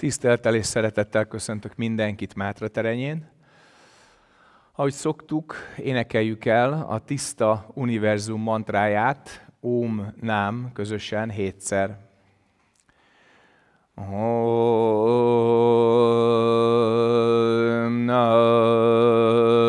Tiszteltel és szeretettel köszöntök mindenkit Mátra terenyén. Ahogy szoktuk, énekeljük el a tiszta univerzum mantráját, Om Nám közösen hétszer. Om Nám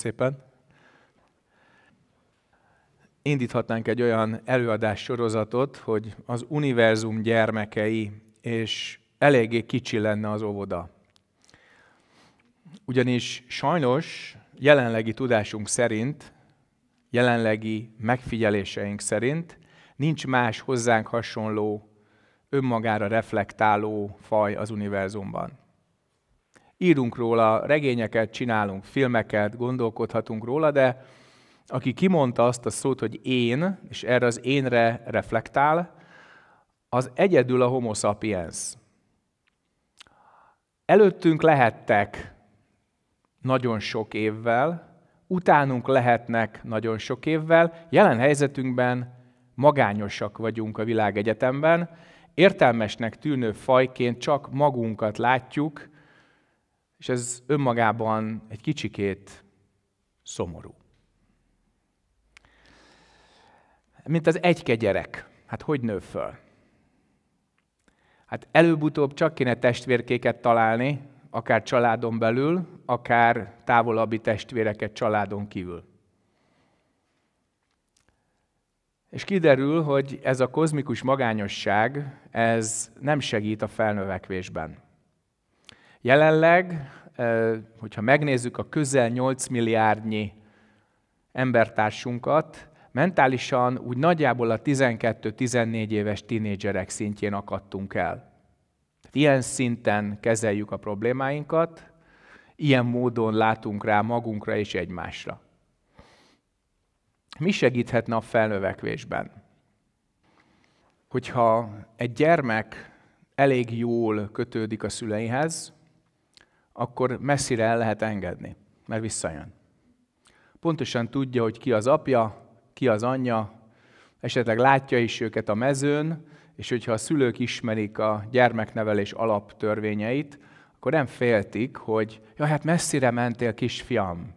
szépen. Indíthatnánk egy olyan előadás sorozatot, hogy az univerzum gyermekei, és eléggé kicsi lenne az óvoda. Ugyanis sajnos jelenlegi tudásunk szerint, jelenlegi megfigyeléseink szerint nincs más hozzánk hasonló, önmagára reflektáló faj az univerzumban írunk róla regényeket, csinálunk filmeket, gondolkodhatunk róla, de aki kimondta azt a szót, hogy én, és erre az énre reflektál, az egyedül a homo sapiens. Előttünk lehettek nagyon sok évvel, utánunk lehetnek nagyon sok évvel, jelen helyzetünkben magányosak vagyunk a világegyetemben, értelmesnek tűnő fajként csak magunkat látjuk, és ez önmagában egy kicsikét szomorú. Mint az egyke gyerek. Hát hogy nő föl? Hát előbb-utóbb csak kéne testvérkéket találni, akár családon belül, akár távolabbi testvéreket családon kívül. És kiderül, hogy ez a kozmikus magányosság, ez nem segít a felnövekvésben. Jelenleg, hogyha megnézzük a közel 8 milliárdnyi embertársunkat, mentálisan úgy nagyjából a 12-14 éves tinédzserek szintjén akadtunk el. Ilyen szinten kezeljük a problémáinkat, ilyen módon látunk rá magunkra és egymásra. Mi segíthetne a felnövekvésben? Hogyha egy gyermek elég jól kötődik a szüleihez, akkor messzire el lehet engedni, mert visszajön. Pontosan tudja, hogy ki az apja, ki az anyja, esetleg látja is őket a mezőn, és hogyha a szülők ismerik a gyermeknevelés alaptörvényeit, akkor nem féltik, hogy ja, hát messzire mentél, kisfiam,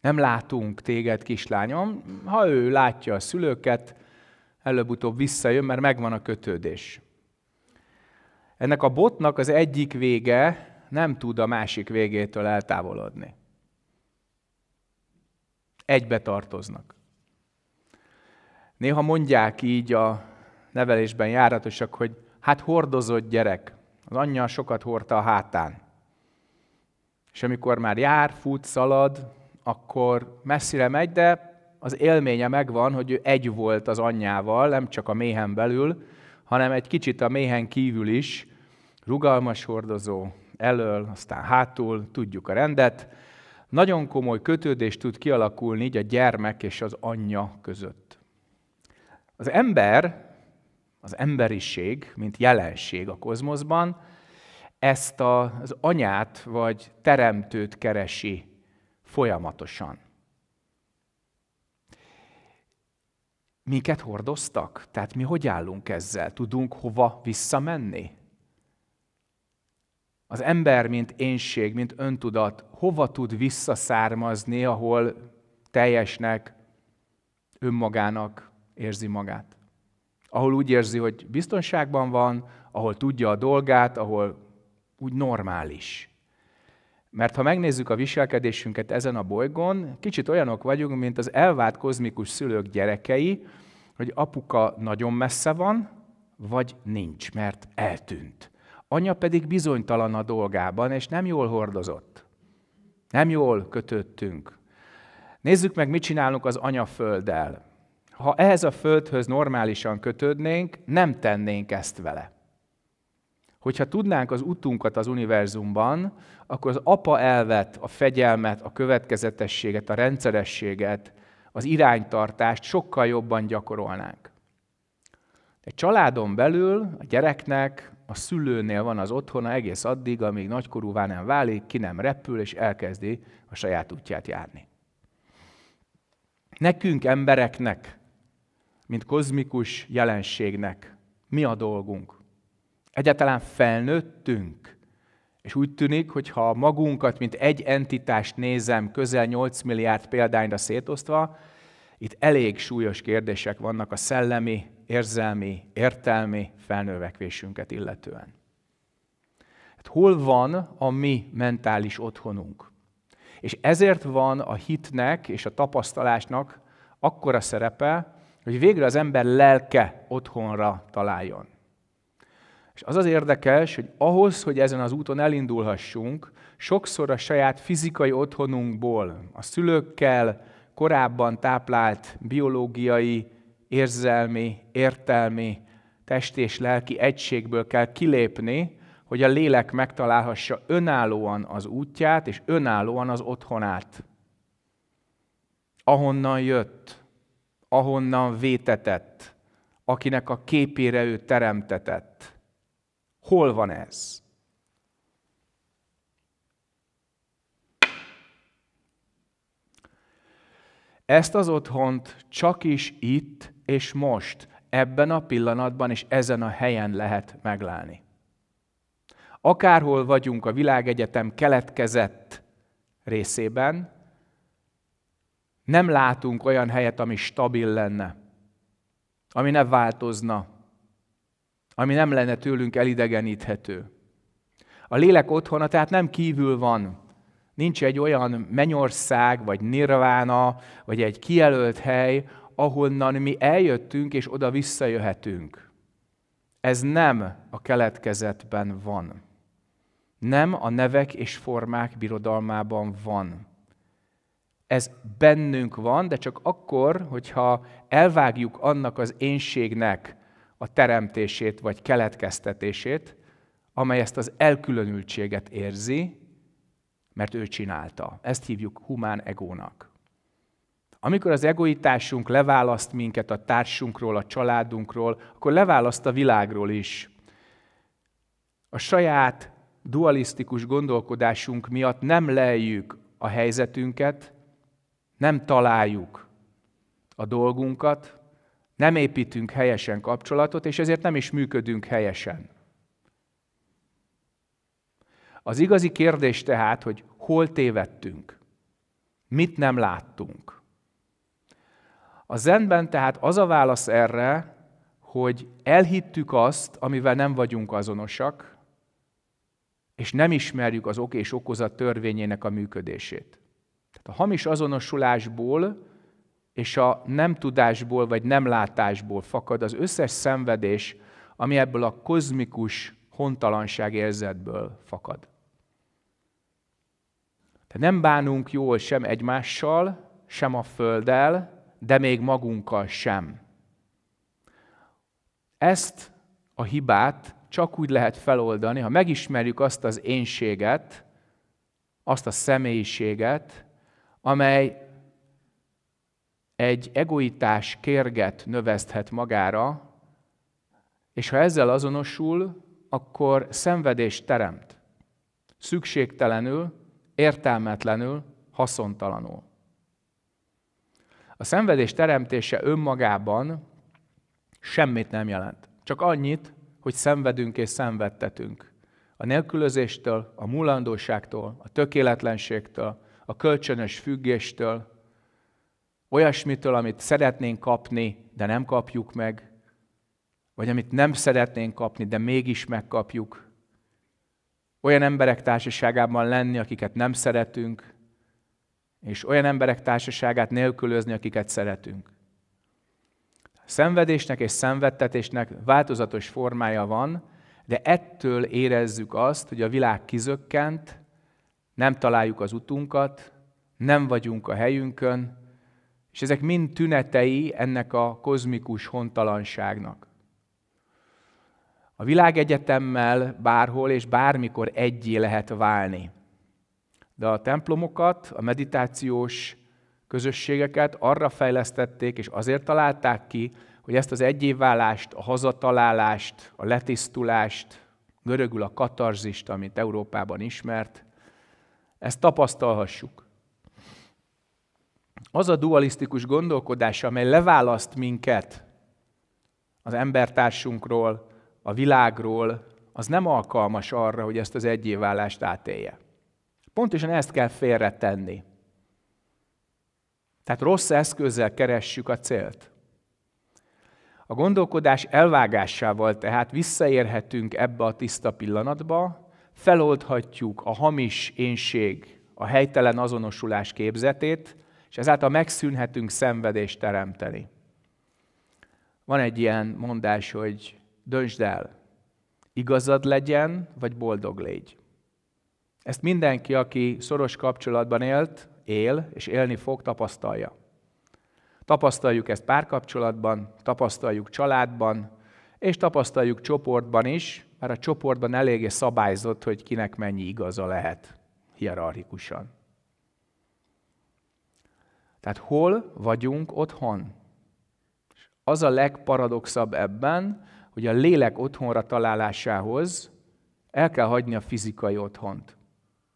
nem látunk téged, kislányom. Ha ő látja a szülőket, előbb-utóbb visszajön, mert megvan a kötődés. Ennek a botnak az egyik vége nem tud a másik végétől eltávolodni. Egybe tartoznak. Néha mondják így a nevelésben járatosak, hogy hát hordozott gyerek, az anyja sokat hordta a hátán. És amikor már jár, fut, szalad, akkor messzire megy, de az élménye megvan, hogy ő egy volt az anyjával, nem csak a méhen belül, hanem egy kicsit a méhen kívül is, rugalmas hordozó, elől, aztán hátul, tudjuk a rendet. Nagyon komoly kötődés tud kialakulni így a gyermek és az anyja között. Az ember, az emberiség, mint jelenség a kozmoszban, ezt az anyát vagy teremtőt keresi folyamatosan. Minket hordoztak? Tehát mi hogy állunk ezzel? Tudunk hova visszamenni? Az ember, mint énség, mint öntudat, hova tud visszaszármazni, ahol teljesnek, önmagának érzi magát? Ahol úgy érzi, hogy biztonságban van, ahol tudja a dolgát, ahol úgy normális. Mert ha megnézzük a viselkedésünket ezen a bolygón, kicsit olyanok vagyunk, mint az elvált kozmikus szülők gyerekei, hogy apuka nagyon messze van, vagy nincs, mert eltűnt anya pedig bizonytalan a dolgában, és nem jól hordozott. Nem jól kötöttünk. Nézzük meg, mit csinálunk az anyafölddel. Ha ehhez a földhöz normálisan kötődnénk, nem tennénk ezt vele. Hogyha tudnánk az utunkat az univerzumban, akkor az apa elvet, a fegyelmet, a következetességet, a rendszerességet, az iránytartást sokkal jobban gyakorolnánk. Egy családon belül a gyereknek, a szülőnél van az otthona egész addig, amíg nagykorúvá nem válik, ki nem repül, és elkezdi a saját útját járni. Nekünk embereknek, mint kozmikus jelenségnek mi a dolgunk? Egyáltalán felnőttünk? És úgy tűnik, hogy ha magunkat, mint egy entitást nézem, közel 8 milliárd példányra szétosztva, itt elég súlyos kérdések vannak a szellemi érzelmi, értelmi felnövekvésünket illetően. Hát hol van a mi mentális otthonunk? És ezért van a hitnek és a tapasztalásnak akkora szerepe, hogy végre az ember lelke otthonra találjon. És az az érdekes, hogy ahhoz, hogy ezen az úton elindulhassunk, sokszor a saját fizikai otthonunkból, a szülőkkel korábban táplált biológiai érzelmi, értelmi, testi és lelki egységből kell kilépni, hogy a lélek megtalálhassa önállóan az útját és önállóan az otthonát. Ahonnan jött, ahonnan vétetett, akinek a képére ő teremtetett. Hol van ez? Ezt az otthont csak is itt, és most, ebben a pillanatban és ezen a helyen lehet meglálni. Akárhol vagyunk a világegyetem keletkezett részében, nem látunk olyan helyet, ami stabil lenne, ami ne változna, ami nem lenne tőlünk elidegeníthető. A lélek otthona tehát nem kívül van, nincs egy olyan mennyország, vagy nirvána, vagy egy kijelölt hely, ahonnan mi eljöttünk és oda visszajöhetünk. Ez nem a keletkezetben van. Nem a nevek és formák birodalmában van. Ez bennünk van, de csak akkor, hogyha elvágjuk annak az énségnek a teremtését vagy keletkeztetését, amely ezt az elkülönültséget érzi, mert ő csinálta. Ezt hívjuk humán egónak. Amikor az egoitásunk leválaszt minket a társunkról, a családunkról, akkor leválaszt a világról is. A saját dualisztikus gondolkodásunk miatt nem lejjük a helyzetünket, nem találjuk a dolgunkat, nem építünk helyesen kapcsolatot, és ezért nem is működünk helyesen. Az igazi kérdés tehát, hogy hol tévedtünk, mit nem láttunk. A zenben tehát az a válasz erre, hogy elhittük azt, amivel nem vagyunk azonosak, és nem ismerjük az ok és okozat törvényének a működését. Tehát a hamis azonosulásból és a nem tudásból vagy nem látásból fakad az összes szenvedés, ami ebből a kozmikus hontalanság érzetből fakad. Tehát nem bánunk jól sem egymással, sem a Földdel, de még magunkkal sem. Ezt a hibát csak úgy lehet feloldani, ha megismerjük azt az énséget, azt a személyiséget, amely egy egoitás kérget növeszthet magára, és ha ezzel azonosul, akkor szenvedést teremt. Szükségtelenül, értelmetlenül, haszontalanul. A szenvedés teremtése önmagában semmit nem jelent. Csak annyit, hogy szenvedünk és szenvedtetünk. A nélkülözéstől, a mulandóságtól, a tökéletlenségtől, a kölcsönös függéstől, olyasmitől, amit szeretnénk kapni, de nem kapjuk meg, vagy amit nem szeretnénk kapni, de mégis megkapjuk. Olyan emberek társaságában lenni, akiket nem szeretünk, és olyan emberek társaságát nélkülözni, akiket szeretünk. A Szenvedésnek és szenvedtetésnek változatos formája van, de ettől érezzük azt, hogy a világ kizökkent, nem találjuk az utunkat, nem vagyunk a helyünkön, és ezek mind tünetei ennek a kozmikus hontalanságnak. A világegyetemmel bárhol és bármikor egyé lehet válni de a templomokat, a meditációs közösségeket arra fejlesztették, és azért találták ki, hogy ezt az egyévállást, a hazatalálást, a letisztulást, görögül a katarzist, amit Európában ismert, ezt tapasztalhassuk. Az a dualisztikus gondolkodás, amely leválaszt minket az embertársunkról, a világról, az nem alkalmas arra, hogy ezt az egyévválást átélje. Pontosan ezt kell félretenni. Tehát rossz eszközzel keressük a célt. A gondolkodás elvágásával tehát visszaérhetünk ebbe a tiszta pillanatba, feloldhatjuk a hamis énség, a helytelen azonosulás képzetét, és ezáltal megszűnhetünk szenvedést teremteni. Van egy ilyen mondás, hogy döntsd el, igazad legyen, vagy boldog légy. Ezt mindenki, aki szoros kapcsolatban élt, él és élni fog, tapasztalja. Tapasztaljuk ezt párkapcsolatban, tapasztaljuk családban, és tapasztaljuk csoportban is, mert a csoportban eléggé szabályzott, hogy kinek mennyi igaza lehet hierarchikusan. Tehát hol vagyunk otthon? az a legparadoxabb ebben, hogy a lélek otthonra találásához el kell hagyni a fizikai otthont.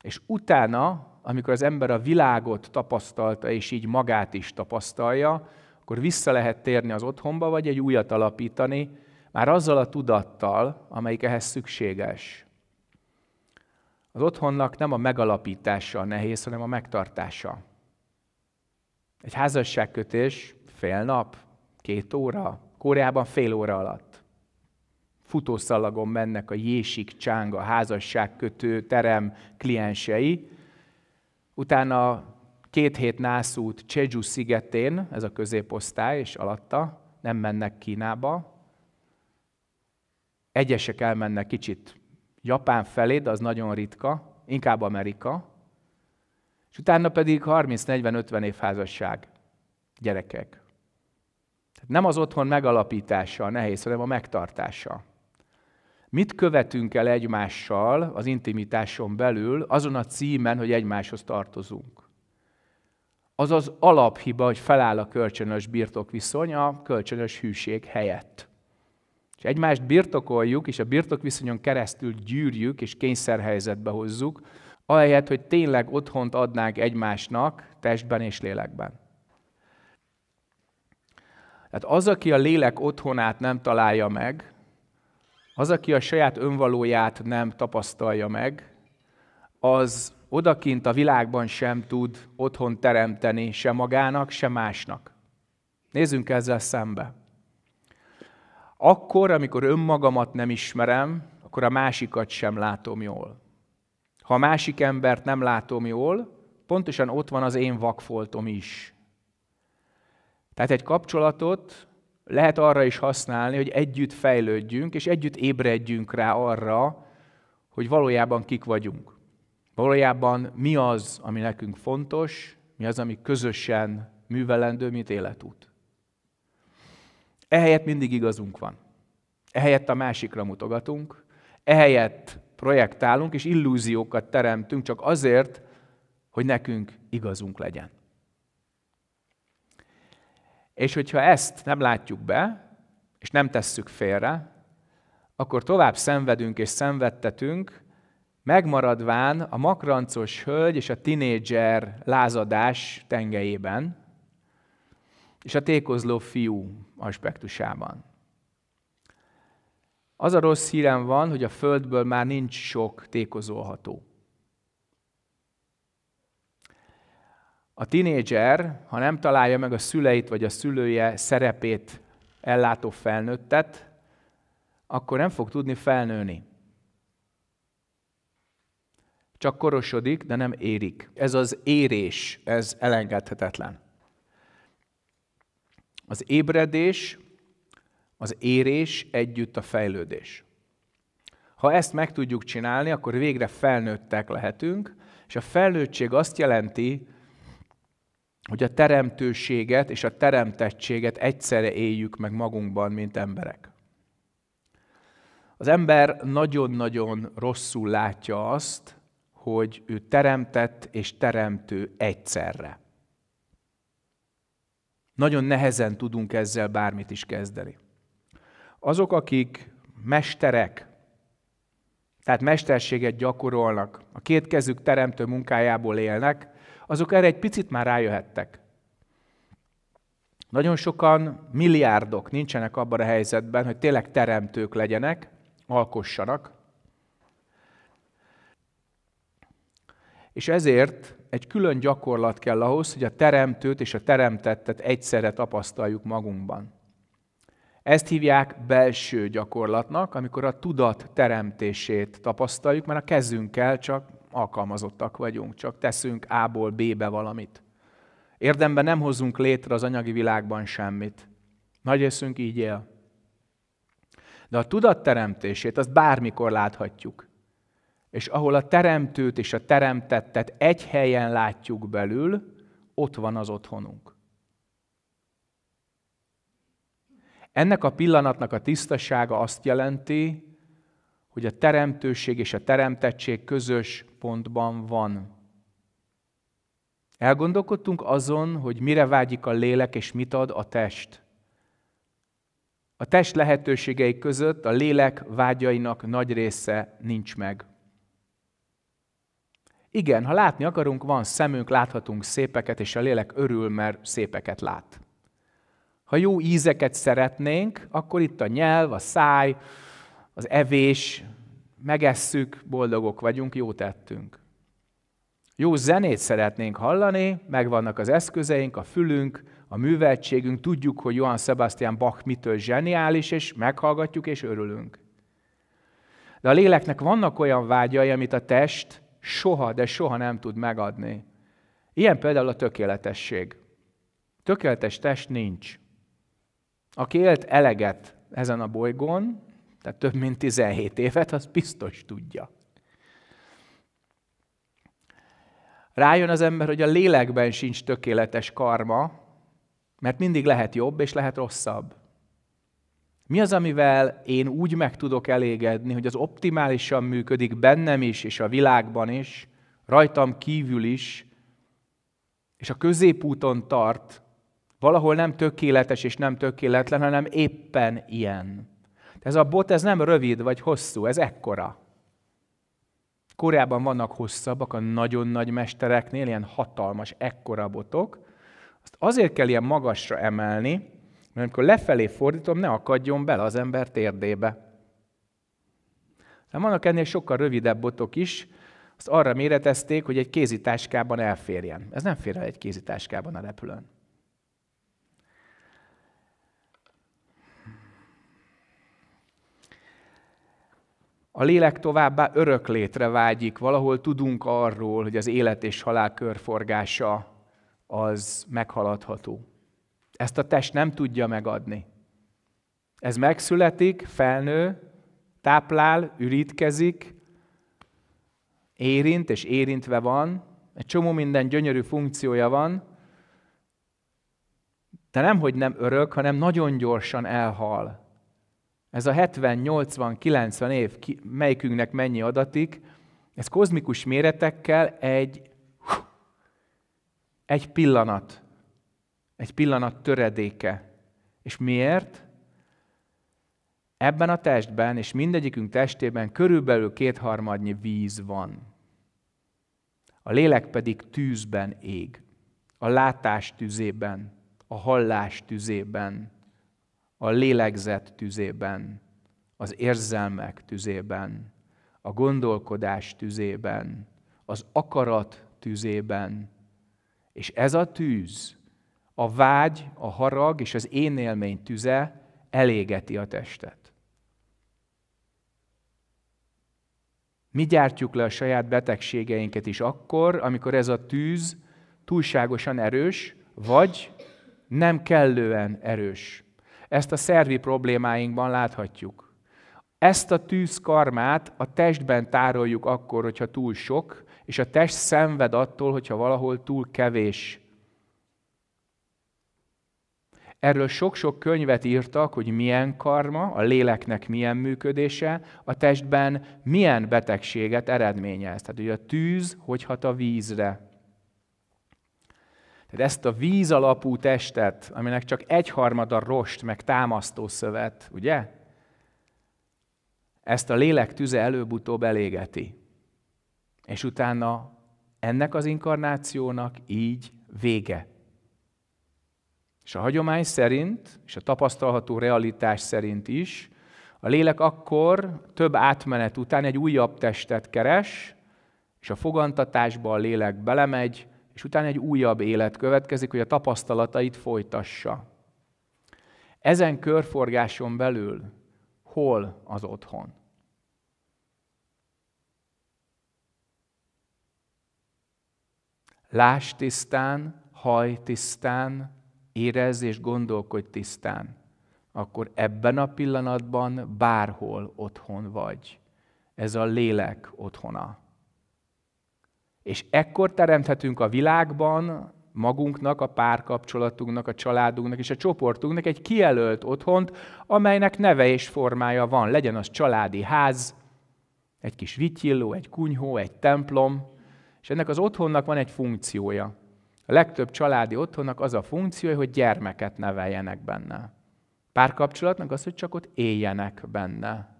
És utána, amikor az ember a világot tapasztalta, és így magát is tapasztalja, akkor vissza lehet térni az otthonba, vagy egy újat alapítani, már azzal a tudattal, amelyik ehhez szükséges. Az otthonnak nem a megalapítása a nehéz, hanem a megtartása. Egy házasságkötés fél nap, két óra, Kóreában fél óra alatt futószalagon mennek a jésik, csáng, a házasságkötő, terem kliensei. Utána két hét nászút Cseju szigetén, ez a középosztály, és alatta nem mennek Kínába. Egyesek elmennek kicsit Japán felé, de az nagyon ritka, inkább Amerika. És utána pedig 30-40-50 év házasság, gyerekek. Nem az otthon megalapítása a nehéz, hanem a megtartása. Mit követünk el egymással az intimitáson belül, azon a címen, hogy egymáshoz tartozunk? Az az alaphiba, hogy feláll a kölcsönös birtokviszony a kölcsönös hűség helyett. És egymást birtokoljuk, és a birtokviszonyon keresztül gyűrjük, és kényszerhelyzetbe hozzuk, ahelyett, hogy tényleg otthont adnánk egymásnak testben és lélekben. Tehát az, aki a lélek otthonát nem találja meg, az, aki a saját önvalóját nem tapasztalja meg, az odakint a világban sem tud otthon teremteni se magának, se másnak. Nézzünk ezzel szembe. Akkor, amikor önmagamat nem ismerem, akkor a másikat sem látom jól. Ha a másik embert nem látom jól, pontosan ott van az én vakfoltom is. Tehát egy kapcsolatot lehet arra is használni, hogy együtt fejlődjünk, és együtt ébredjünk rá arra, hogy valójában kik vagyunk. Valójában mi az, ami nekünk fontos, mi az, ami közösen művelendő, mint életút. Ehelyett mindig igazunk van. Ehelyett a másikra mutogatunk, ehelyett projektálunk és illúziókat teremtünk csak azért, hogy nekünk igazunk legyen. És hogyha ezt nem látjuk be, és nem tesszük félre, akkor tovább szenvedünk és szenvedtetünk, megmaradván a makrancos hölgy és a tinédzser lázadás tengelyében, és a tékozló fiú aspektusában. Az a rossz hírem van, hogy a Földből már nincs sok tékozolható. A tinédzser, ha nem találja meg a szüleit vagy a szülője szerepét ellátó felnőttet, akkor nem fog tudni felnőni. Csak korosodik, de nem érik. Ez az érés, ez elengedhetetlen. Az ébredés, az érés együtt a fejlődés. Ha ezt meg tudjuk csinálni, akkor végre felnőttek lehetünk, és a felnőttség azt jelenti, hogy a teremtőséget és a teremtettséget egyszerre éljük meg magunkban, mint emberek. Az ember nagyon-nagyon rosszul látja azt, hogy ő teremtett és teremtő egyszerre. Nagyon nehezen tudunk ezzel bármit is kezdeni. Azok, akik mesterek, tehát mesterséget gyakorolnak, a két kezük teremtő munkájából élnek, azok erre egy picit már rájöhettek. Nagyon sokan, milliárdok nincsenek abban a helyzetben, hogy tényleg teremtők legyenek, alkossanak. És ezért egy külön gyakorlat kell ahhoz, hogy a teremtőt és a teremtettet egyszerre tapasztaljuk magunkban. Ezt hívják belső gyakorlatnak, amikor a tudat teremtését tapasztaljuk, mert a kezünkkel csak alkalmazottak vagyunk, csak teszünk A-ból B-be valamit. Érdemben nem hozunk létre az anyagi világban semmit. Nagy részünk így él. De a tudatteremtését azt bármikor láthatjuk. És ahol a teremtőt és a teremtettet egy helyen látjuk belül, ott van az otthonunk. Ennek a pillanatnak a tisztasága azt jelenti, hogy a teremtőség és a teremtettség közös középpontban van. Elgondolkodtunk azon, hogy mire vágyik a lélek és mit ad a test. A test lehetőségei között a lélek vágyainak nagy része nincs meg. Igen, ha látni akarunk, van szemünk, láthatunk szépeket, és a lélek örül, mert szépeket lát. Ha jó ízeket szeretnénk, akkor itt a nyelv, a száj, az evés, megesszük, boldogok vagyunk, jó tettünk. Jó zenét szeretnénk hallani, megvannak az eszközeink, a fülünk, a műveltségünk, tudjuk, hogy Johann Sebastian Bach mitől zseniális, és meghallgatjuk és örülünk. De a léleknek vannak olyan vágyai, amit a test soha, de soha nem tud megadni. Ilyen például a tökéletesség. Tökéletes test nincs. Aki élt eleget ezen a bolygón, tehát több mint 17 évet, az biztos tudja. Rájön az ember, hogy a lélekben sincs tökéletes karma, mert mindig lehet jobb és lehet rosszabb. Mi az, amivel én úgy meg tudok elégedni, hogy az optimálisan működik bennem is, és a világban is, rajtam kívül is, és a középúton tart, valahol nem tökéletes és nem tökéletlen, hanem éppen ilyen. Ez a bot, ez nem rövid vagy hosszú, ez ekkora. Koreában vannak hosszabbak, a nagyon nagy mestereknél ilyen hatalmas, ekkora botok. Azt azért kell ilyen magasra emelni, mert amikor lefelé fordítom, ne akadjon bele az ember térdébe. De vannak ennél sokkal rövidebb botok is, azt arra méretezték, hogy egy kézitáskában elférjen. Ez nem fér el egy kézitáskában a repülőn. A lélek továbbá örök létre vágyik, valahol tudunk arról, hogy az élet és halál körforgása az meghaladható. Ezt a test nem tudja megadni. Ez megszületik, felnő, táplál, ürítkezik, érint és érintve van, egy csomó minden gyönyörű funkciója van, de nem, hogy nem örök, hanem nagyon gyorsan elhal ez a 70-80-90 év, ki, melyikünknek mennyi adatik, ez kozmikus méretekkel egy, egy pillanat, egy pillanat töredéke. És miért? Ebben a testben és mindegyikünk testében körülbelül kétharmadnyi víz van. A lélek pedig tűzben ég. A látás tüzében, a hallás tüzében, a lélegzet tüzében, az érzelmek tüzében, a gondolkodás tüzében, az akarat tüzében. És ez a tűz, a vágy, a harag és az én élmény tüze elégeti a testet. Mi gyártjuk le a saját betegségeinket is akkor, amikor ez a tűz túlságosan erős, vagy nem kellően erős. Ezt a szervi problémáinkban láthatjuk. Ezt a tűzkarmát a testben tároljuk akkor, hogyha túl sok, és a test szenved attól, hogyha valahol túl kevés. Erről sok-sok könyvet írtak, hogy milyen karma, a léleknek milyen működése, a testben milyen betegséget eredményez. Tehát, hogy a tűz hogy hat a vízre. Tehát ezt a víz alapú testet, aminek csak egyharmada rost, meg támasztó szövet, ugye? Ezt a lélek tüze előbb-utóbb elégeti. És utána ennek az inkarnációnak így vége. És a hagyomány szerint, és a tapasztalható realitás szerint is, a lélek akkor több átmenet után egy újabb testet keres, és a fogantatásba a lélek belemegy, és utána egy újabb élet következik, hogy a tapasztalatait folytassa. Ezen körforgáson belül hol az otthon? Láss tisztán, haj tisztán, érezz és gondolkodj tisztán. Akkor ebben a pillanatban bárhol otthon vagy. Ez a lélek otthona. És ekkor teremthetünk a világban magunknak, a párkapcsolatunknak, a családunknak és a csoportunknak egy kijelölt otthont, amelynek neve és formája van. Legyen az családi ház, egy kis vityilló, egy kunyhó, egy templom, és ennek az otthonnak van egy funkciója. A legtöbb családi otthonnak az a funkciója, hogy gyermeket neveljenek benne. Párkapcsolatnak az, hogy csak ott éljenek benne.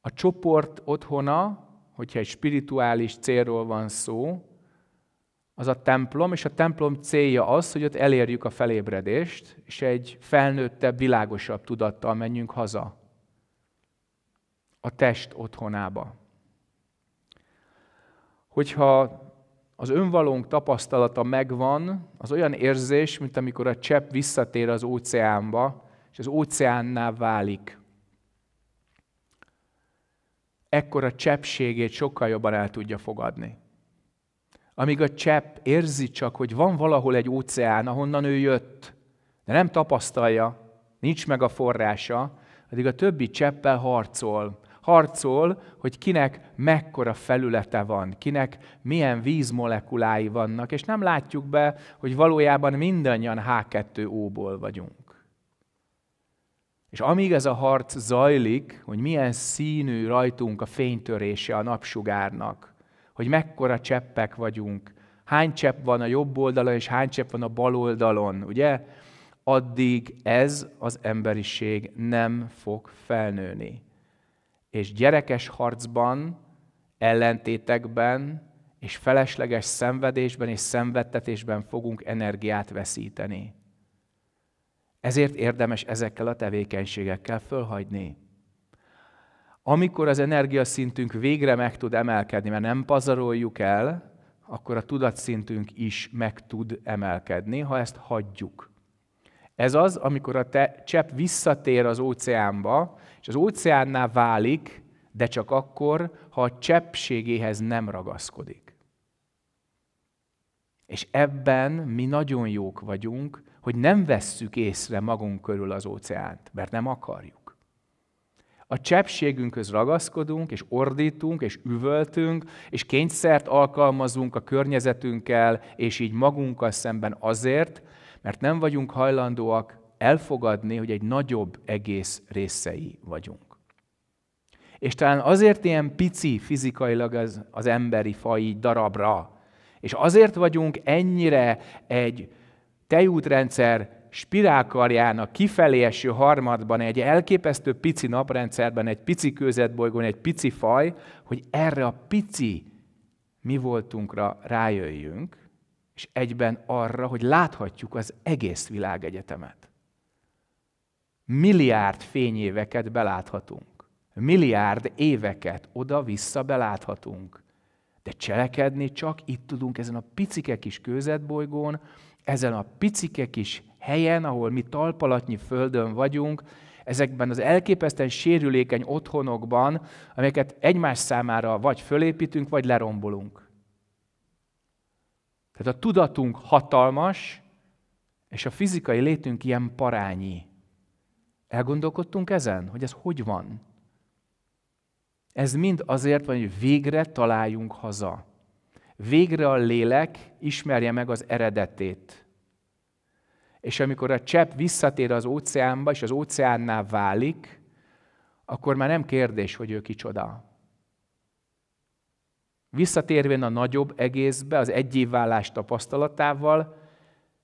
A csoport otthona hogyha egy spirituális célról van szó, az a templom, és a templom célja az, hogy ott elérjük a felébredést, és egy felnőttebb, világosabb tudattal menjünk haza a test otthonába. Hogyha az önvalónk tapasztalata megvan, az olyan érzés, mint amikor a csepp visszatér az óceánba, és az óceánná válik. Ekkora cseppségét sokkal jobban el tudja fogadni. Amíg a csepp érzi csak, hogy van valahol egy óceán, ahonnan ő jött, de nem tapasztalja, nincs meg a forrása, addig a többi cseppel harcol. Harcol, hogy kinek mekkora felülete van, kinek milyen vízmolekulái vannak, és nem látjuk be, hogy valójában mindannyian H2O-ból vagyunk. És amíg ez a harc zajlik, hogy milyen színű rajtunk a fénytörése a napsugárnak, hogy mekkora cseppek vagyunk, hány csepp van a jobb oldalon, és hány csepp van a bal oldalon, ugye? Addig ez az emberiség nem fog felnőni. És gyerekes harcban, ellentétekben, és felesleges szenvedésben és szenvedtetésben fogunk energiát veszíteni. Ezért érdemes ezekkel a tevékenységekkel fölhagyni. Amikor az energiaszintünk végre meg tud emelkedni, mert nem pazaroljuk el, akkor a tudatszintünk is meg tud emelkedni, ha ezt hagyjuk. Ez az, amikor a te csepp visszatér az óceánba, és az óceánnál válik, de csak akkor, ha a cseppségéhez nem ragaszkodik. És ebben mi nagyon jók vagyunk, hogy nem vesszük észre magunk körül az óceánt, mert nem akarjuk. A csepségünkhöz ragaszkodunk, és ordítunk, és üvöltünk, és kényszert alkalmazunk a környezetünkkel, és így magunkkal szemben azért, mert nem vagyunk hajlandóak elfogadni, hogy egy nagyobb egész részei vagyunk. És talán azért ilyen pici fizikailag az, az emberi faj így darabra, és azért vagyunk ennyire egy tejútrendszer spirálkarjának kifelé eső harmadban, egy elképesztő pici naprendszerben, egy pici kőzetbolygón, egy pici faj, hogy erre a pici mi voltunkra rájöjjünk, és egyben arra, hogy láthatjuk az egész világegyetemet. Milliárd fényéveket beláthatunk. Milliárd éveket oda-vissza beláthatunk. De cselekedni csak itt tudunk ezen a picike kis kőzetbolygón, ezen a picike kis helyen, ahol mi talpalatnyi földön vagyunk, ezekben az elképesztően sérülékeny otthonokban, amelyeket egymás számára vagy fölépítünk, vagy lerombolunk. Tehát a tudatunk hatalmas, és a fizikai létünk ilyen parányi. Elgondolkodtunk ezen, hogy ez hogy van? Ez mind azért van, hogy végre találjunk haza. Végre a lélek ismerje meg az eredetét. És amikor a csepp visszatér az óceánba, és az óceánná válik, akkor már nem kérdés, hogy ő kicsoda. Visszatérvén a nagyobb egészbe, az egyévvállás tapasztalatával,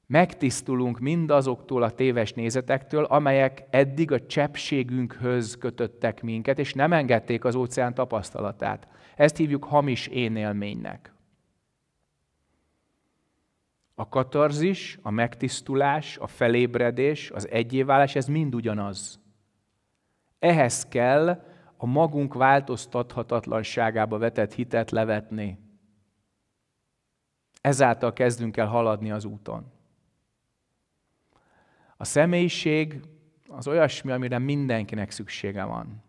megtisztulunk mindazoktól a téves nézetektől, amelyek eddig a cseppségünkhöz kötöttek minket, és nem engedték az óceán tapasztalatát. Ezt hívjuk hamis énélménynek. A katarzis, a megtisztulás, a felébredés, az egyéválás, ez mind ugyanaz. Ehhez kell a magunk változtathatatlanságába vetett hitet levetni. Ezáltal kezdünk el haladni az úton. A személyiség az olyasmi, amire mindenkinek szüksége van.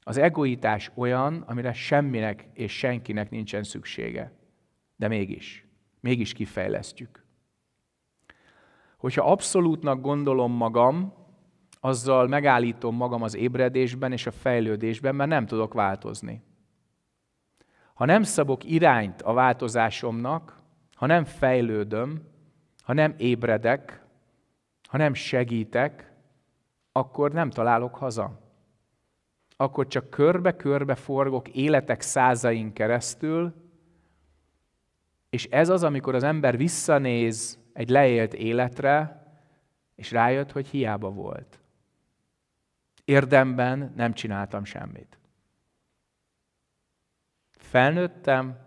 Az egoitás olyan, amire semminek és senkinek nincsen szüksége, de mégis mégis kifejlesztjük. Hogyha abszolútnak gondolom magam, azzal megállítom magam az ébredésben és a fejlődésben, mert nem tudok változni. Ha nem szabok irányt a változásomnak, ha nem fejlődöm, ha nem ébredek, ha nem segítek, akkor nem találok haza. Akkor csak körbe-körbe forgok életek százain keresztül, és ez az, amikor az ember visszanéz egy leélt életre, és rájött, hogy hiába volt. Érdemben nem csináltam semmit. Felnőttem,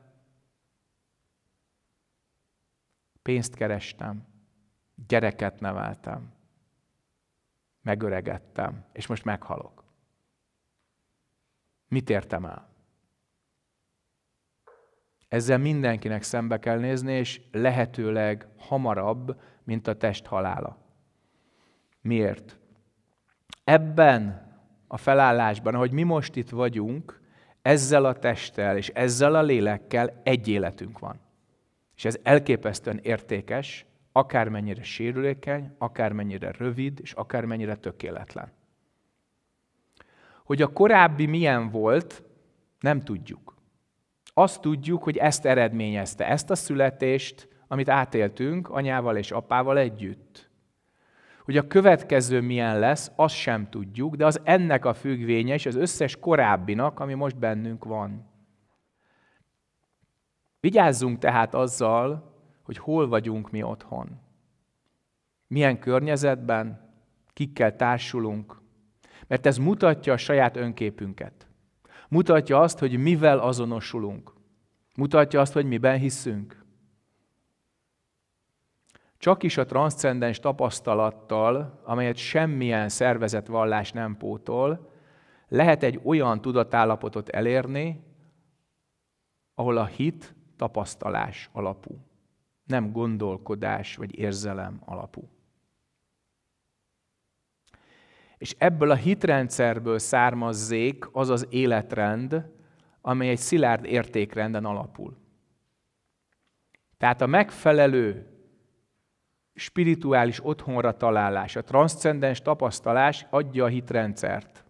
pénzt kerestem, gyereket neveltem, megöregettem, és most meghalok. Mit értem el? Ezzel mindenkinek szembe kell nézni, és lehetőleg hamarabb, mint a test halála. Miért? Ebben a felállásban, ahogy mi most itt vagyunk, ezzel a testtel és ezzel a lélekkel egy életünk van. És ez elképesztően értékes, akármennyire sérülékeny, akármennyire rövid, és akármennyire tökéletlen. Hogy a korábbi milyen volt, nem tudjuk azt tudjuk, hogy ezt eredményezte, ezt a születést, amit átéltünk anyával és apával együtt. Hogy a következő milyen lesz, azt sem tudjuk, de az ennek a függvénye és az összes korábbinak, ami most bennünk van. Vigyázzunk tehát azzal, hogy hol vagyunk mi otthon. Milyen környezetben, kikkel társulunk, mert ez mutatja a saját önképünket. Mutatja azt, hogy mivel azonosulunk. Mutatja azt, hogy miben hiszünk. Csak is a transzcendens tapasztalattal, amelyet semmilyen szervezetvallás nem pótol, lehet egy olyan tudatállapotot elérni, ahol a hit tapasztalás alapú, nem gondolkodás vagy érzelem alapú. És ebből a hitrendszerből származzék az az életrend, amely egy szilárd értékrenden alapul. Tehát a megfelelő spirituális otthonra találás, a transzcendens tapasztalás adja a hitrendszert.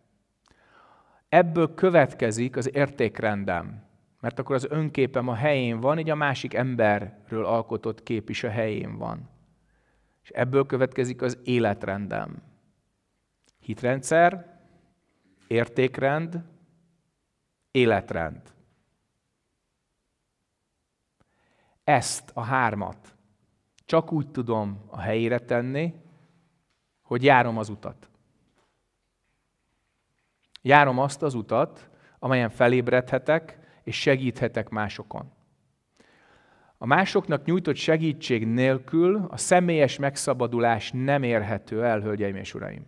Ebből következik az értékrendem, mert akkor az önképem a helyén van, így a másik emberről alkotott kép is a helyén van. És ebből következik az életrendem. Hitrendszer, értékrend, életrend. Ezt a hármat csak úgy tudom a helyére tenni, hogy járom az utat. Járom azt az utat, amelyen felébredhetek és segíthetek másokon. A másoknak nyújtott segítség nélkül a személyes megszabadulás nem érhető el, hölgyeim és uraim.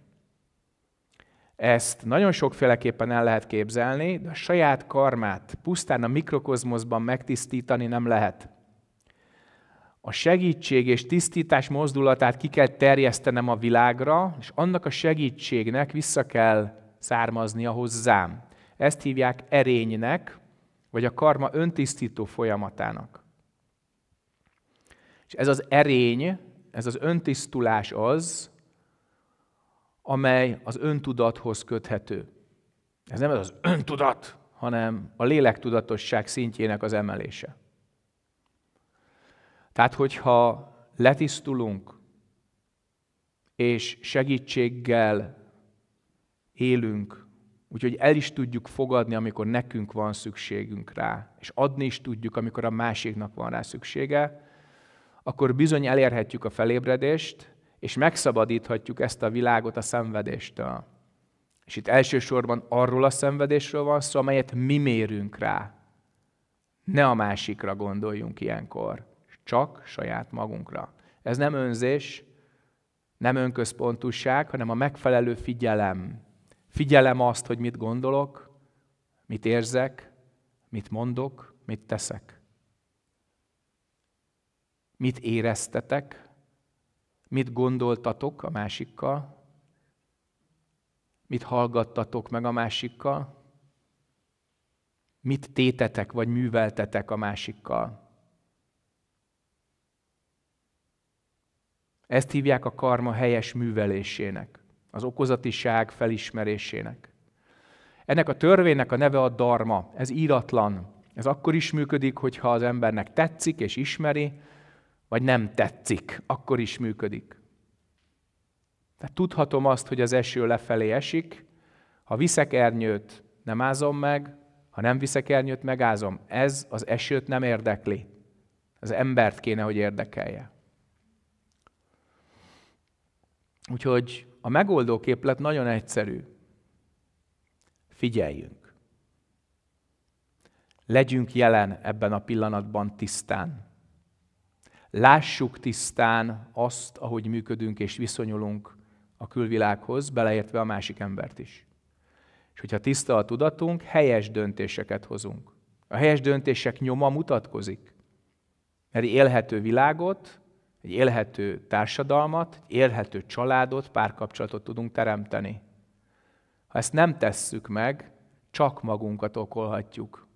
Ezt nagyon sokféleképpen el lehet képzelni, de a saját karmát pusztán a mikrokozmoszban megtisztítani nem lehet. A segítség és tisztítás mozdulatát ki kell terjesztenem a világra, és annak a segítségnek vissza kell származnia hozzám. Ezt hívják erénynek, vagy a karma öntisztító folyamatának. És ez az erény, ez az öntisztulás az, amely az öntudathoz köthető. Ez nem az öntudat, hanem a lélektudatosság szintjének az emelése. Tehát, hogyha letisztulunk, és segítséggel élünk, úgyhogy el is tudjuk fogadni, amikor nekünk van szükségünk rá, és adni is tudjuk, amikor a másiknak van rá szüksége, akkor bizony elérhetjük a felébredést, és megszabadíthatjuk ezt a világot a szenvedéstől. És itt elsősorban arról a szenvedésről van szó, amelyet mi mérünk rá. Ne a másikra gondoljunk ilyenkor, csak saját magunkra. Ez nem önzés, nem önközpontúság, hanem a megfelelő figyelem. Figyelem azt, hogy mit gondolok, mit érzek, mit mondok, mit teszek. Mit éreztetek, mit gondoltatok a másikkal, mit hallgattatok meg a másikkal, mit tétetek vagy műveltetek a másikkal. Ezt hívják a karma helyes művelésének, az okozatiság felismerésének. Ennek a törvénynek a neve a darma, ez íratlan. Ez akkor is működik, hogyha az embernek tetszik és ismeri, vagy nem tetszik, akkor is működik. Tehát tudhatom azt, hogy az eső lefelé esik, ha viszek ernyőt, nem ázom meg, ha nem viszek ernyőt, megázom. Ez az esőt nem érdekli. Az embert kéne, hogy érdekelje. Úgyhogy a megoldó képlet nagyon egyszerű. Figyeljünk. Legyünk jelen ebben a pillanatban tisztán. Lássuk tisztán azt, ahogy működünk és viszonyulunk a külvilághoz, beleértve a másik embert is. És hogyha tiszta a tudatunk, helyes döntéseket hozunk. A helyes döntések nyoma mutatkozik. Mert élhető világot, egy élhető társadalmat, egy élhető családot, párkapcsolatot tudunk teremteni. Ha ezt nem tesszük meg, csak magunkat okolhatjuk.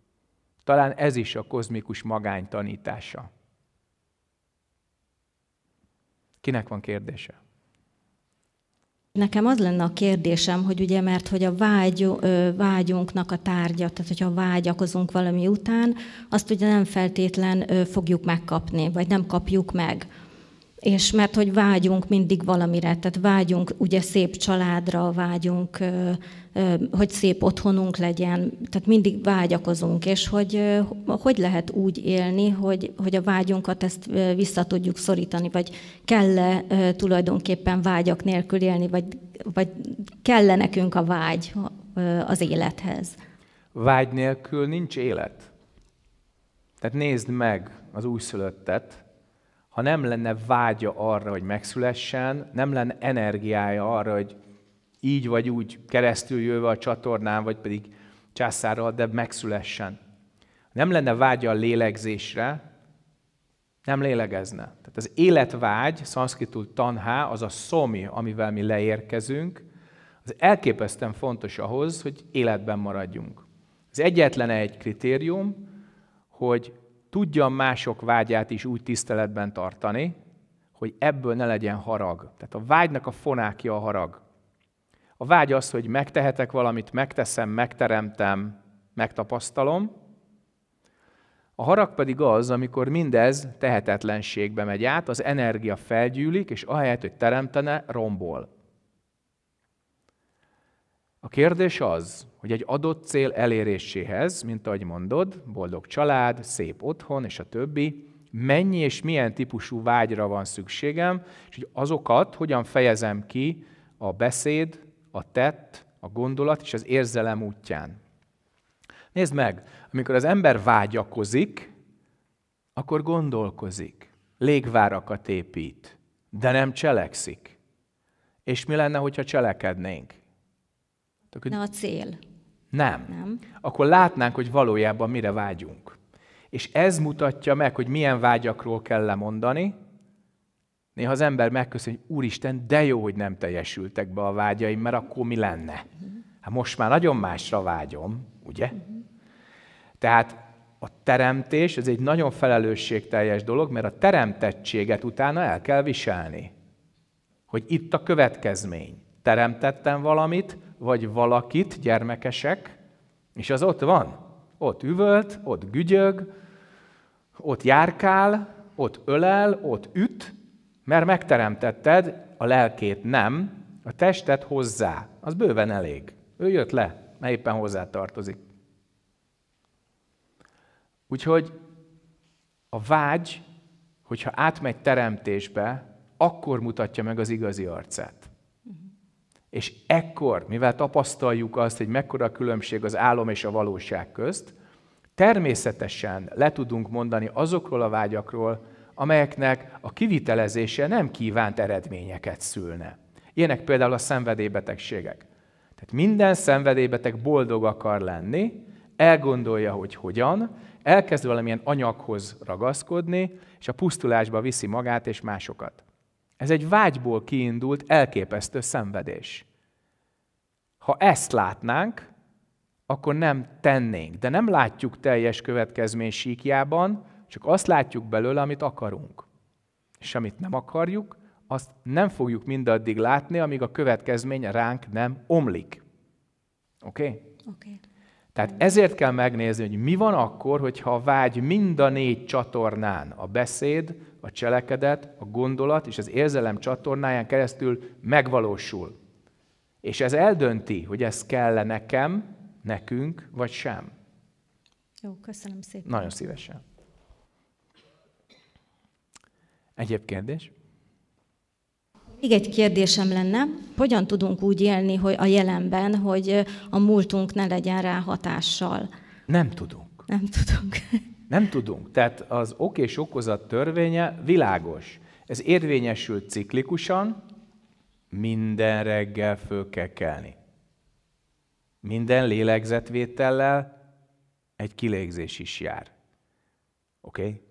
Talán ez is a kozmikus magány tanítása. Kinek van kérdése? Nekem az lenne a kérdésem, hogy ugye, mert hogy a vágy, vágyunknak a tárgya, tehát hogyha vágyakozunk valami után, azt ugye nem feltétlen fogjuk megkapni, vagy nem kapjuk meg és mert hogy vágyunk mindig valamire, tehát vágyunk ugye szép családra, vágyunk, hogy szép otthonunk legyen, tehát mindig vágyakozunk, és hogy hogy lehet úgy élni, hogy, hogy a vágyunkat ezt vissza tudjuk szorítani, vagy kell-e tulajdonképpen vágyak nélkül élni, vagy, vagy kell-e nekünk a vágy az élethez? Vágy nélkül nincs élet. Tehát nézd meg az újszülöttet, ha nem lenne vágya arra, hogy megszülessen, nem lenne energiája arra, hogy így vagy úgy keresztül jöve a csatornán, vagy pedig császárral, de megszülessen. Nem lenne vágya a lélegzésre, nem lélegezne. Tehát az életvágy, szanszkritul tanhá, az a szomi, amivel mi leérkezünk, az elképesztően fontos ahhoz, hogy életben maradjunk. Az egyetlen egy kritérium, hogy tudjam mások vágyát is úgy tiszteletben tartani, hogy ebből ne legyen harag. Tehát a vágynak a fonákja a harag. A vágy az, hogy megtehetek valamit, megteszem, megteremtem, megtapasztalom. A harag pedig az, amikor mindez tehetetlenségbe megy át, az energia felgyűlik, és ahelyett, hogy teremtene, rombol. A kérdés az, hogy egy adott cél eléréséhez, mint ahogy mondod, boldog család, szép otthon és a többi, mennyi és milyen típusú vágyra van szükségem, és hogy azokat hogyan fejezem ki a beszéd, a tett, a gondolat és az érzelem útján. Nézd meg, amikor az ember vágyakozik, akkor gondolkozik, légvárakat épít, de nem cselekszik. És mi lenne, hogyha cselekednénk? Akkor, ne a cél. Nem. nem. Akkor látnánk, hogy valójában mire vágyunk. És ez mutatja meg, hogy milyen vágyakról kell lemondani. Néha az ember megköszön, hogy Úristen, de jó, hogy nem teljesültek be a vágyaim, mert akkor mi lenne? Hát most már nagyon másra vágyom, ugye? Tehát a teremtés, ez egy nagyon felelősségteljes dolog, mert a teremtettséget utána el kell viselni. Hogy itt a következmény. Teremtettem valamit, vagy valakit, gyermekesek, és az ott van. Ott üvölt, ott gügyög, ott járkál, ott ölel, ott üt, mert megteremtetted, a lelkét nem, a testet hozzá. Az bőven elég. Ő jött le, mert éppen hozzá tartozik. Úgyhogy a vágy, hogyha átmegy teremtésbe, akkor mutatja meg az igazi arcát. És ekkor, mivel tapasztaljuk azt, hogy mekkora a különbség az álom és a valóság közt, természetesen le tudunk mondani azokról a vágyakról, amelyeknek a kivitelezése nem kívánt eredményeket szülne. Ilyenek például a szenvedélybetegségek. Tehát minden szenvedélybeteg boldog akar lenni, elgondolja, hogy hogyan, elkezd valamilyen anyaghoz ragaszkodni, és a pusztulásba viszi magát és másokat. Ez egy vágyból kiindult, elképesztő szenvedés. Ha ezt látnánk, akkor nem tennénk. De nem látjuk teljes következmény síkjában, csak azt látjuk belőle, amit akarunk. És amit nem akarjuk, azt nem fogjuk mindaddig látni, amíg a következmény ránk nem omlik. Oké? Okay? Okay. Tehát ezért kell megnézni, hogy mi van akkor, hogyha a vágy mind a négy csatornán, a beszéd, a cselekedet, a gondolat és az érzelem csatornáján keresztül megvalósul. És ez eldönti, hogy ez kell-e nekem, nekünk, vagy sem. Jó, köszönöm szépen. Nagyon szívesen. Egyéb kérdés? Még egy kérdésem lenne, hogyan tudunk úgy élni hogy a jelenben, hogy a múltunk ne legyen rá hatással? Nem tudunk. Nem tudunk. Nem tudunk. Tehát az ok és okozat törvénye világos. Ez érvényesül ciklikusan, minden reggel föl kell kelni. Minden lélegzetvétellel egy kilégzés is jár. Oké? Okay?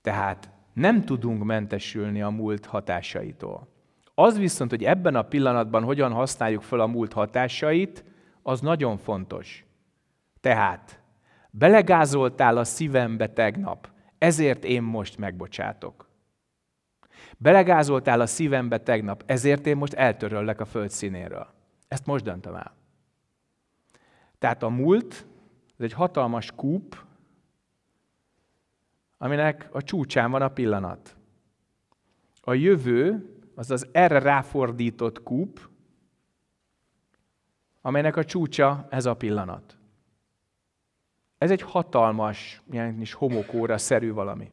Tehát nem tudunk mentesülni a múlt hatásaitól. Az viszont, hogy ebben a pillanatban hogyan használjuk fel a múlt hatásait, az nagyon fontos. Tehát Belegázoltál a szívembe tegnap, ezért én most megbocsátok. Belegázoltál a szívembe tegnap, ezért én most eltöröllek a föld színéről. Ezt most döntöm el. Tehát a múlt, ez egy hatalmas kúp, aminek a csúcsán van a pillanat. A jövő, az az erre ráfordított kúp, amelynek a csúcsa ez a pillanat. Ez egy hatalmas, ilyen is homokóra-szerű valami.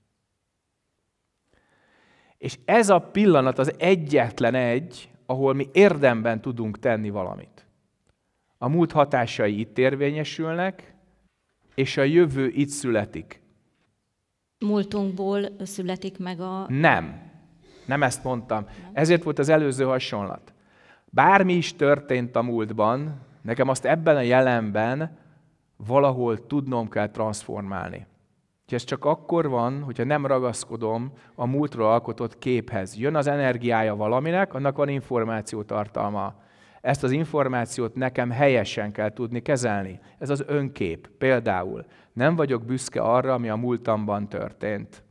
És ez a pillanat az egyetlen egy, ahol mi érdemben tudunk tenni valamit. A múlt hatásai itt érvényesülnek, és a jövő itt születik. Múltunkból születik meg a... Nem. Nem ezt mondtam. Nem. Ezért volt az előző hasonlat. Bármi is történt a múltban, nekem azt ebben a jelenben valahol tudnom kell transformálni. És ez csak akkor van, hogyha nem ragaszkodom a múltról alkotott képhez. Jön az energiája valaminek, annak van információtartalma. Ezt az információt nekem helyesen kell tudni kezelni. Ez az önkép. Például nem vagyok büszke arra, ami a múltamban történt.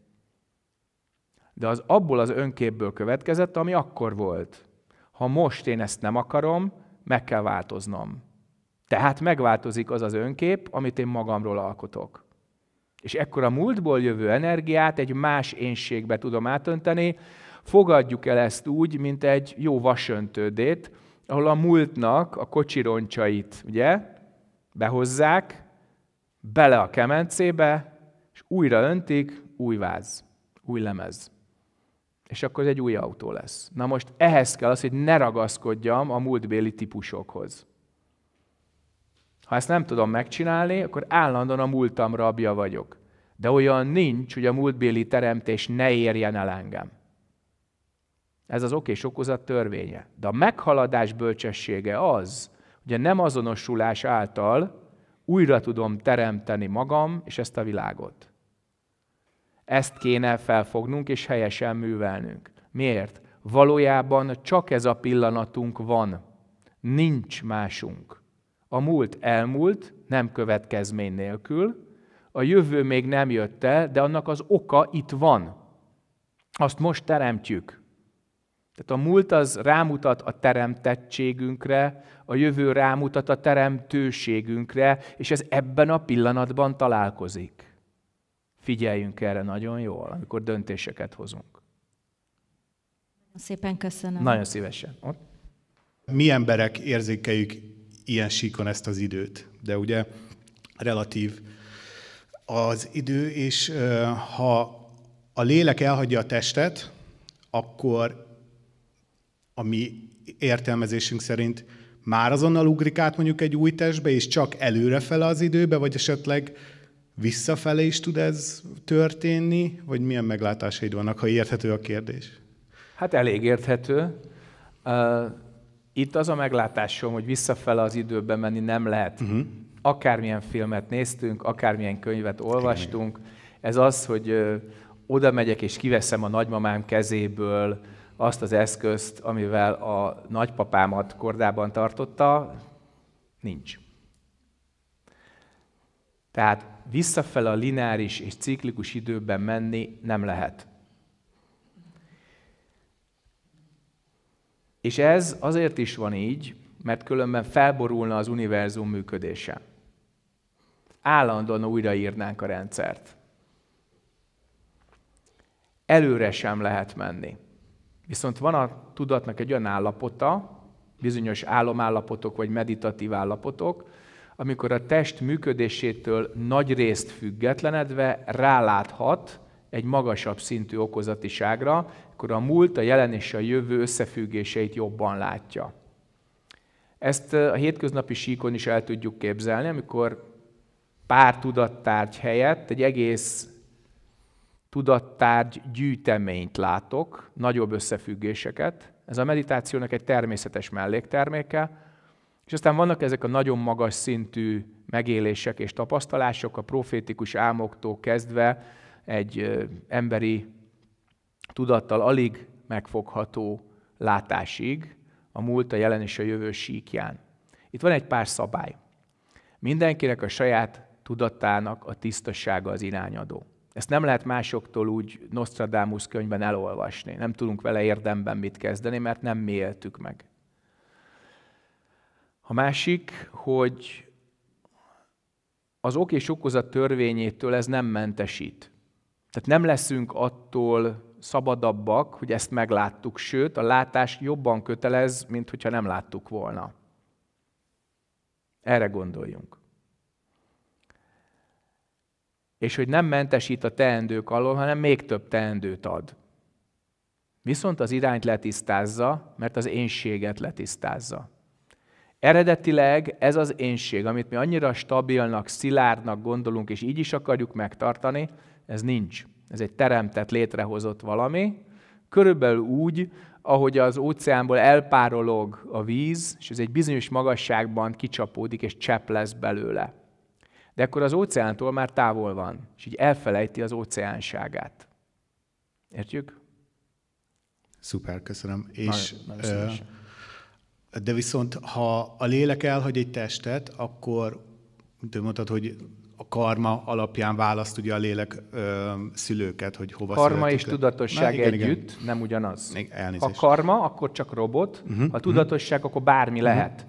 De az abból az önképből következett, ami akkor volt. Ha most én ezt nem akarom, meg kell változnom. Tehát megváltozik az az önkép, amit én magamról alkotok. És ekkor a múltból jövő energiát egy más énségbe tudom átönteni, fogadjuk el ezt úgy, mint egy jó vasöntődét, ahol a múltnak a kocsironcsait, ugye, behozzák, bele a kemencébe, és újra öntik, új váz, új lemez. És akkor ez egy új autó lesz. Na most ehhez kell az, hogy ne ragaszkodjam a múltbéli típusokhoz. Ha ezt nem tudom megcsinálni, akkor állandóan a múltam rabja vagyok. De olyan nincs, hogy a múltbéli teremtés ne érjen el engem. Ez az ok és okozat törvénye. De a meghaladás bölcsessége az, hogy a nem azonosulás által újra tudom teremteni magam és ezt a világot. Ezt kéne felfognunk és helyesen művelnünk. Miért? Valójában csak ez a pillanatunk van. Nincs másunk. A múlt elmúlt, nem következmény nélkül, a jövő még nem jött el, de annak az oka itt van. Azt most teremtjük. Tehát a múlt az rámutat a teremtettségünkre, a jövő rámutat a teremtőségünkre, és ez ebben a pillanatban találkozik. Figyeljünk erre nagyon jól, amikor döntéseket hozunk. Szépen köszönöm. Nagyon szívesen. Ott. Mi emberek érzékeljük ilyen síkon ezt az időt. De ugye relatív az idő, és ha a lélek elhagyja a testet, akkor a mi értelmezésünk szerint már azonnal ugrik át mondjuk egy új testbe, és csak előrefele az időbe, vagy esetleg visszafele is tud ez történni, vagy milyen meglátásaid vannak, ha érthető a kérdés? Hát elég érthető. Itt az a meglátásom, hogy visszafele az időbe menni nem lehet. Uh-huh. Akármilyen filmet néztünk, akármilyen könyvet olvastunk, ez az, hogy oda megyek és kiveszem a nagymamám kezéből azt az eszközt, amivel a nagypapámat kordában tartotta, nincs. Tehát visszafele a lineáris és ciklikus időben menni nem lehet. És ez azért is van így, mert különben felborulna az univerzum működése. Állandóan újraírnánk a rendszert. Előre sem lehet menni. Viszont van a tudatnak egy olyan állapota, bizonyos álomállapotok vagy meditatív állapotok, amikor a test működésétől nagy részt függetlenedve ráláthat egy magasabb szintű okozatiságra, akkor a múlt, a jelen és a jövő összefüggéseit jobban látja. Ezt eh, a hétköznapi síkon is el tudjuk képzelni, amikor pár tudattárgy helyett egy egész tudattárgy gyűjteményt látok, nagyobb összefüggéseket. Ez a meditációnak egy természetes mellékterméke, és aztán vannak ezek a nagyon magas szintű megélések és tapasztalások, a profétikus álmoktól kezdve egy eh, emberi tudattal alig megfogható látásig, a múlt, a jelen és a jövő síkján. Itt van egy pár szabály. Mindenkinek a saját tudatának a tisztasága az irányadó. Ezt nem lehet másoktól úgy Nostradamus könyvben elolvasni. Nem tudunk vele érdemben mit kezdeni, mert nem mi éltük meg. A másik, hogy az ok és okozat törvényétől ez nem mentesít. Tehát nem leszünk attól szabadabbak, hogy ezt megláttuk, sőt, a látás jobban kötelez, mint hogyha nem láttuk volna. Erre gondoljunk. És hogy nem mentesít a teendők alól, hanem még több teendőt ad. Viszont az irányt letisztázza, mert az énséget letisztázza. Eredetileg ez az énség, amit mi annyira stabilnak, szilárdnak gondolunk, és így is akarjuk megtartani, ez nincs. Ez egy teremtett, létrehozott valami, körülbelül úgy, ahogy az óceánból elpárolog a víz, és ez egy bizonyos magasságban kicsapódik, és csepp lesz belőle. De akkor az óceántól már távol van, és így elfelejti az óceánságát. Értjük? Szuper, köszönöm. És, nagyon, nagyon de viszont, ha a lélek elhagy egy testet, akkor te mondtad, hogy a karma alapján választ ugye a lélek ö, szülőket, hogy hova Karma és tudatosság Na, igen, együtt igen. nem ugyanaz. Elnézést. Ha karma, akkor csak robot, uh-huh, ha mhm. tudatosság, uh-huh. akkor bármi uh-huh. lehet.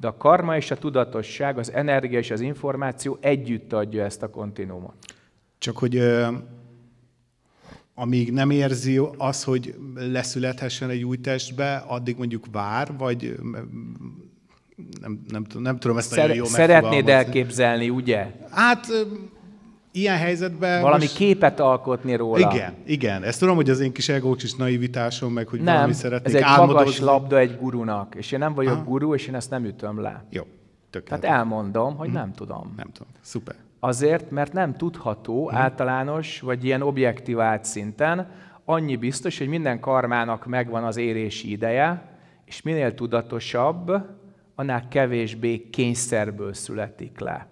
De a karma és a tudatosság, az energia és az információ együtt adja ezt a kontinuumot. Csak hogy ö, amíg nem érzi az, hogy leszülethessen egy új testbe, addig mondjuk vár, vagy nem, nem, nem tudom ezt Szer- nagyon jól Szeretnéd elképzelni, ugye? Hát ilyen helyzetben... Valami most... képet alkotni róla. Igen, igen. Ezt tudom, hogy az én kis egó, is naivitásom, meg hogy nem, valami szeretnék ez egy álmodozni. magas labda egy gurunak, és én nem vagyok Aha. guru, és én ezt nem ütöm le. Jó, tökéletes. Tehát elmondom, hogy hmm. nem tudom. Nem tudom. Szuper. Azért, mert nem tudható hmm. általános, vagy ilyen objektivált szinten, annyi biztos, hogy minden karmának megvan az érési ideje, és minél tudatosabb, annál kevésbé kényszerből születik le.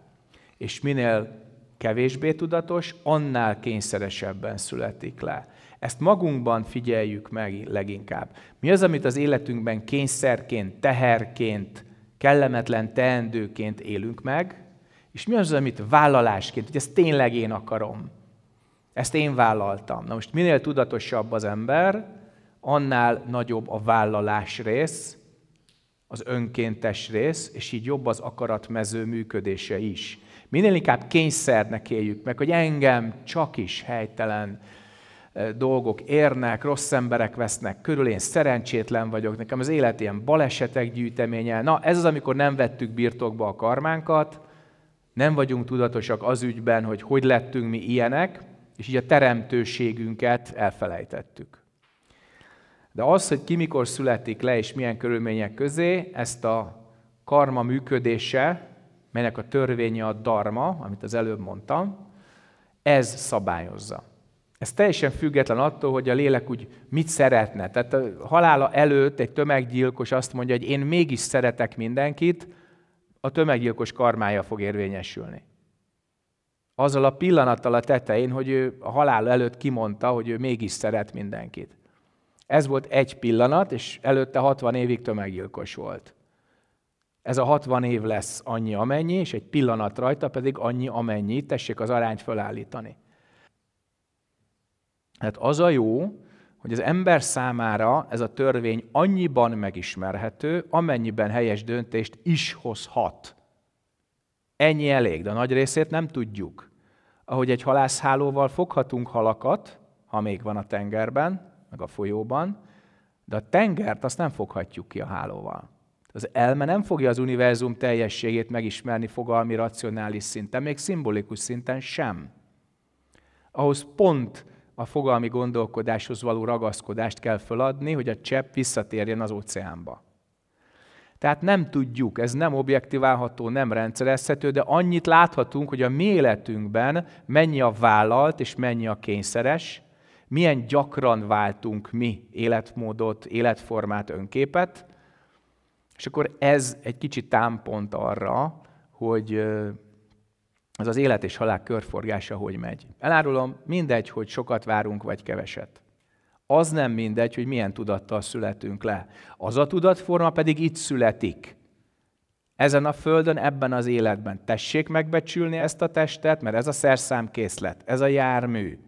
És minél kevésbé tudatos, annál kényszeresebben születik le. Ezt magunkban figyeljük meg leginkább. Mi az, amit az életünkben kényszerként, teherként, kellemetlen teendőként élünk meg, és mi az, amit vállalásként, hogy ezt tényleg én akarom. Ezt én vállaltam. Na most minél tudatosabb az ember, annál nagyobb a vállalás rész, az önkéntes rész, és így jobb az akaratmező működése is. Minél inkább kényszernek éljük meg, hogy engem csak is helytelen dolgok érnek, rossz emberek vesznek körül, én szerencsétlen vagyok, nekem az élet ilyen balesetek gyűjteménye. Na, ez az, amikor nem vettük birtokba a karmánkat, nem vagyunk tudatosak az ügyben, hogy hogy lettünk mi ilyenek, és így a teremtőségünket elfelejtettük. De az, hogy ki mikor születik le és milyen körülmények közé, ezt a karma működése, melynek a törvénye a dharma, amit az előbb mondtam, ez szabályozza. Ez teljesen független attól, hogy a lélek úgy mit szeretne. Tehát a halála előtt egy tömeggyilkos azt mondja, hogy én mégis szeretek mindenkit, a tömeggyilkos karmája fog érvényesülni. Azzal a pillanattal a tetején, hogy ő a halál előtt kimondta, hogy ő mégis szeret mindenkit. Ez volt egy pillanat, és előtte 60 évig tömeggyilkos volt. Ez a 60 év lesz annyi amennyi, és egy pillanat rajta pedig annyi amennyi. Tessék az arányt fölállítani. Hát az a jó, hogy az ember számára ez a törvény annyiban megismerhető, amennyiben helyes döntést is hozhat. Ennyi elég, de a nagy részét nem tudjuk. Ahogy egy halászhálóval foghatunk halakat, ha még van a tengerben, meg a folyóban, de a tengert azt nem foghatjuk ki a hálóval. Az elme nem fogja az univerzum teljességét megismerni fogalmi, racionális szinten, még szimbolikus szinten sem. Ahhoz pont a fogalmi gondolkodáshoz való ragaszkodást kell föladni, hogy a csepp visszatérjen az óceánba. Tehát nem tudjuk, ez nem objektiválható, nem rendszerezhető, de annyit láthatunk, hogy a mi életünkben mennyi a vállalt és mennyi a kényszeres, milyen gyakran váltunk mi életmódot, életformát, önképet, és akkor ez egy kicsit támpont arra, hogy ez az élet és halál körforgása hogy megy. Elárulom, mindegy, hogy sokat várunk vagy keveset. Az nem mindegy, hogy milyen tudattal születünk le. Az a tudatforma pedig itt születik. Ezen a földön, ebben az életben. Tessék megbecsülni ezt a testet, mert ez a szerszámkészlet, ez a jármű.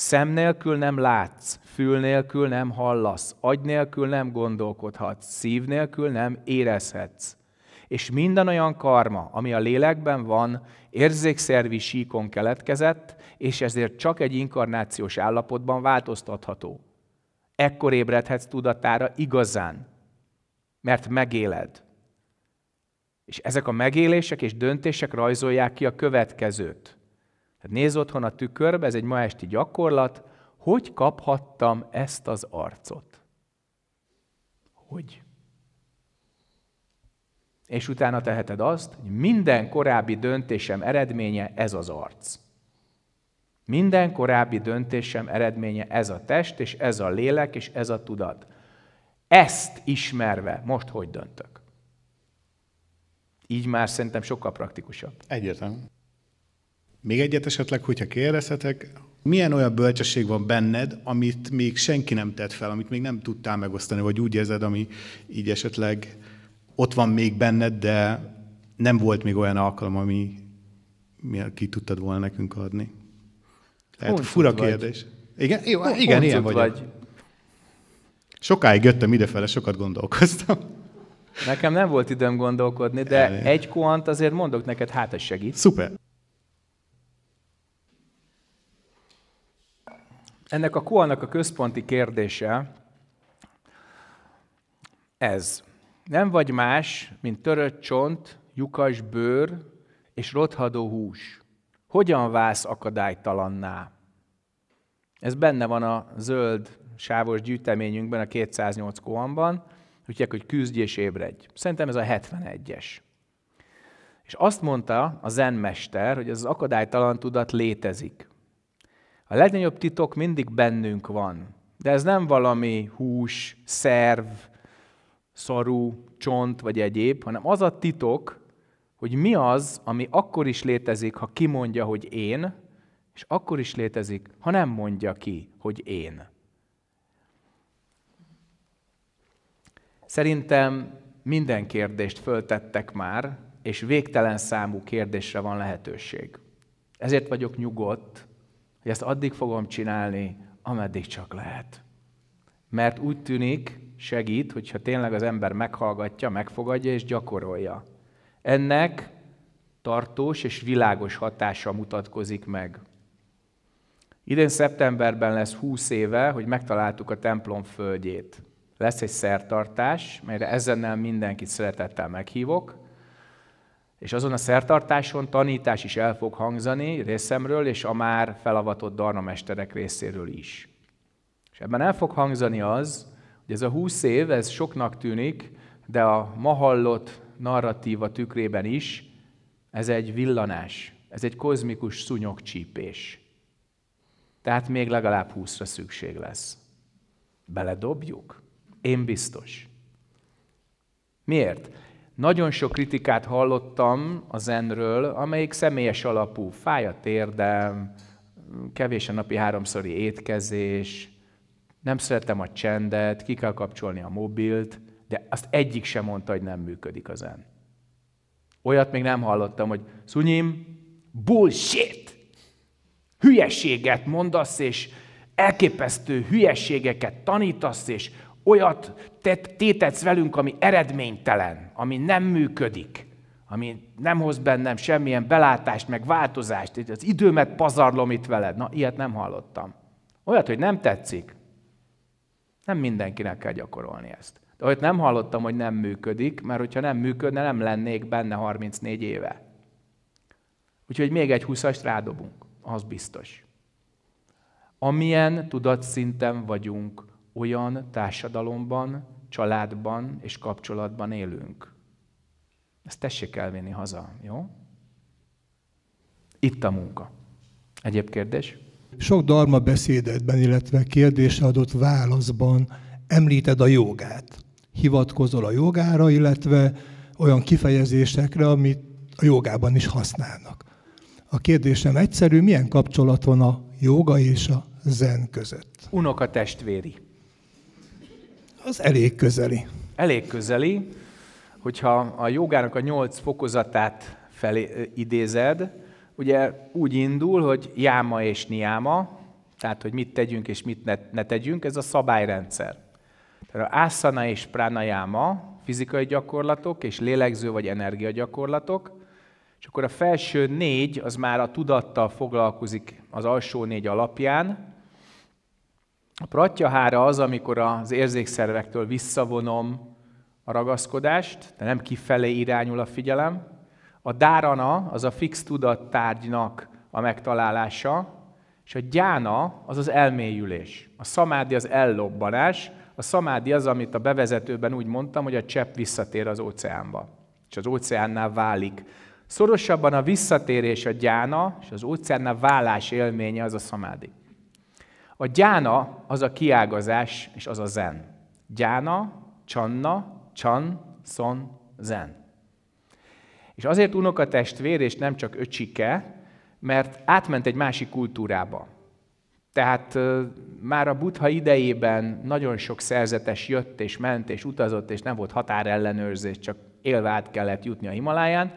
Szem nélkül nem látsz, fül nélkül nem hallasz, agy nélkül nem gondolkodhatsz, szív nélkül nem érezhetsz. És minden olyan karma, ami a lélekben van, érzékszervi síkon keletkezett, és ezért csak egy inkarnációs állapotban változtatható. Ekkor ébredhetsz tudatára igazán, mert megéled. És ezek a megélések és döntések rajzolják ki a következőt – tehát nézz otthon a tükörbe, ez egy ma esti gyakorlat, hogy kaphattam ezt az arcot? Hogy? És utána teheted azt, hogy minden korábbi döntésem eredménye ez az arc. Minden korábbi döntésem eredménye ez a test, és ez a lélek, és ez a tudat. Ezt ismerve most hogy döntök? Így már szerintem sokkal praktikusabb. Egyértelmű. Még egyet esetleg, hogyha kérdezhetek, milyen olyan bölcsesség van benned, amit még senki nem tett fel, amit még nem tudtál megosztani, vagy úgy érzed, ami így esetleg ott van még benned, de nem volt még olyan alkalom, ami ki tudtad volna nekünk adni? Tehát Hontud fura vagy. kérdés. Igen, jó, Hon, igen ilyen vagyok. vagy. Sokáig jöttem idefele, sokat gondolkoztam. Nekem nem volt időm gondolkodni, de Elég. egy koant azért mondok neked, hát ez segít. Szuper. Ennek a kóanak a központi kérdése ez. Nem vagy más, mint törött csont, lyukas bőr és rothadó hús. Hogyan válsz akadálytalanná? Ez benne van a zöld sávos gyűjteményünkben, a 208 kóanban, úgyhogy hogy küzdj és ébredj. Szerintem ez a 71-es. És azt mondta a zenmester, hogy ez az akadálytalan tudat létezik. A legnagyobb titok mindig bennünk van. De ez nem valami hús, szerv, szarú, csont vagy egyéb, hanem az a titok, hogy mi az, ami akkor is létezik, ha kimondja, hogy én, és akkor is létezik, ha nem mondja ki, hogy én. Szerintem minden kérdést föltettek már, és végtelen számú kérdésre van lehetőség. Ezért vagyok nyugodt, hogy ezt addig fogom csinálni, ameddig csak lehet. Mert úgy tűnik, segít, hogyha tényleg az ember meghallgatja, megfogadja és gyakorolja. Ennek tartós és világos hatása mutatkozik meg. Idén szeptemberben lesz 20 éve, hogy megtaláltuk a templom földjét. Lesz egy szertartás, melyre ezennel mindenkit szeretettel meghívok, és azon a szertartáson tanítás is el fog hangzani részemről, és a már felavatott darnamesterek részéről is. És ebben el fog hangzani az, hogy ez a húsz év, ez soknak tűnik, de a ma hallott narratíva tükrében is, ez egy villanás, ez egy kozmikus szúnyogcsípés. Tehát még legalább húszra szükség lesz. Beledobjuk? Én biztos. Miért? Nagyon sok kritikát hallottam a zenről, amelyik személyes alapú. Fáj a térdem, kevés a napi háromszori étkezés, nem szeretem a csendet, ki kell kapcsolni a mobilt, de azt egyik sem mondta, hogy nem működik a zen. Olyat még nem hallottam, hogy szunyim, bullshit! Hülyeséget mondasz, és elképesztő hülyeségeket tanítasz, és olyat tett, tétetsz velünk, ami eredménytelen, ami nem működik, ami nem hoz bennem semmilyen belátást, meg változást, az időmet pazarlom itt veled. Na, ilyet nem hallottam. Olyat, hogy nem tetszik. Nem mindenkinek kell gyakorolni ezt. De olyat nem hallottam, hogy nem működik, mert hogyha nem működne, nem lennék benne 34 éve. Úgyhogy még egy 20-ast rádobunk, az biztos. Amilyen tudatszinten vagyunk, olyan társadalomban, családban és kapcsolatban élünk. Ezt tessék elvinni haza, jó? Itt a munka. Egyéb kérdés? Sok darma beszédetben, illetve kérdésre adott válaszban említed a jogát. Hivatkozol a jogára, illetve olyan kifejezésekre, amit a jogában is használnak. A kérdésem egyszerű, milyen kapcsolat van a joga és a zen között? Unoka testvéri az elég közeli. Elég közeli. Hogyha a jogának a nyolc fokozatát felé idézed, ugye úgy indul, hogy jáma és niáma, tehát hogy mit tegyünk és mit ne, ne tegyünk, ez a szabályrendszer. Tehát az ászana és pranayama, fizikai gyakorlatok és lélegző vagy energiagyakorlatok, és akkor a felső négy az már a tudattal foglalkozik az alsó négy alapján, a pratyahára az, amikor az érzékszervektől visszavonom a ragaszkodást, de nem kifelé irányul a figyelem. A dárana az a fix tudattárgynak a megtalálása, és a gyána az az elmélyülés. A szamádi az ellobbanás, a szamádi az, amit a bevezetőben úgy mondtam, hogy a csepp visszatér az óceánba, és az óceánnál válik. Szorosabban a visszatérés a gyána, és az óceánnál válás élménye az a szamádi. A gyána az a kiágazás és az a zen. Gyána, csanna, csan, szon, zen. És azért unokatestvér és nem csak öcsike, mert átment egy másik kultúrába. Tehát már a buddha idejében nagyon sok szerzetes jött és ment és utazott, és nem volt határellenőrzés, csak élve át kellett jutni a Himaláján.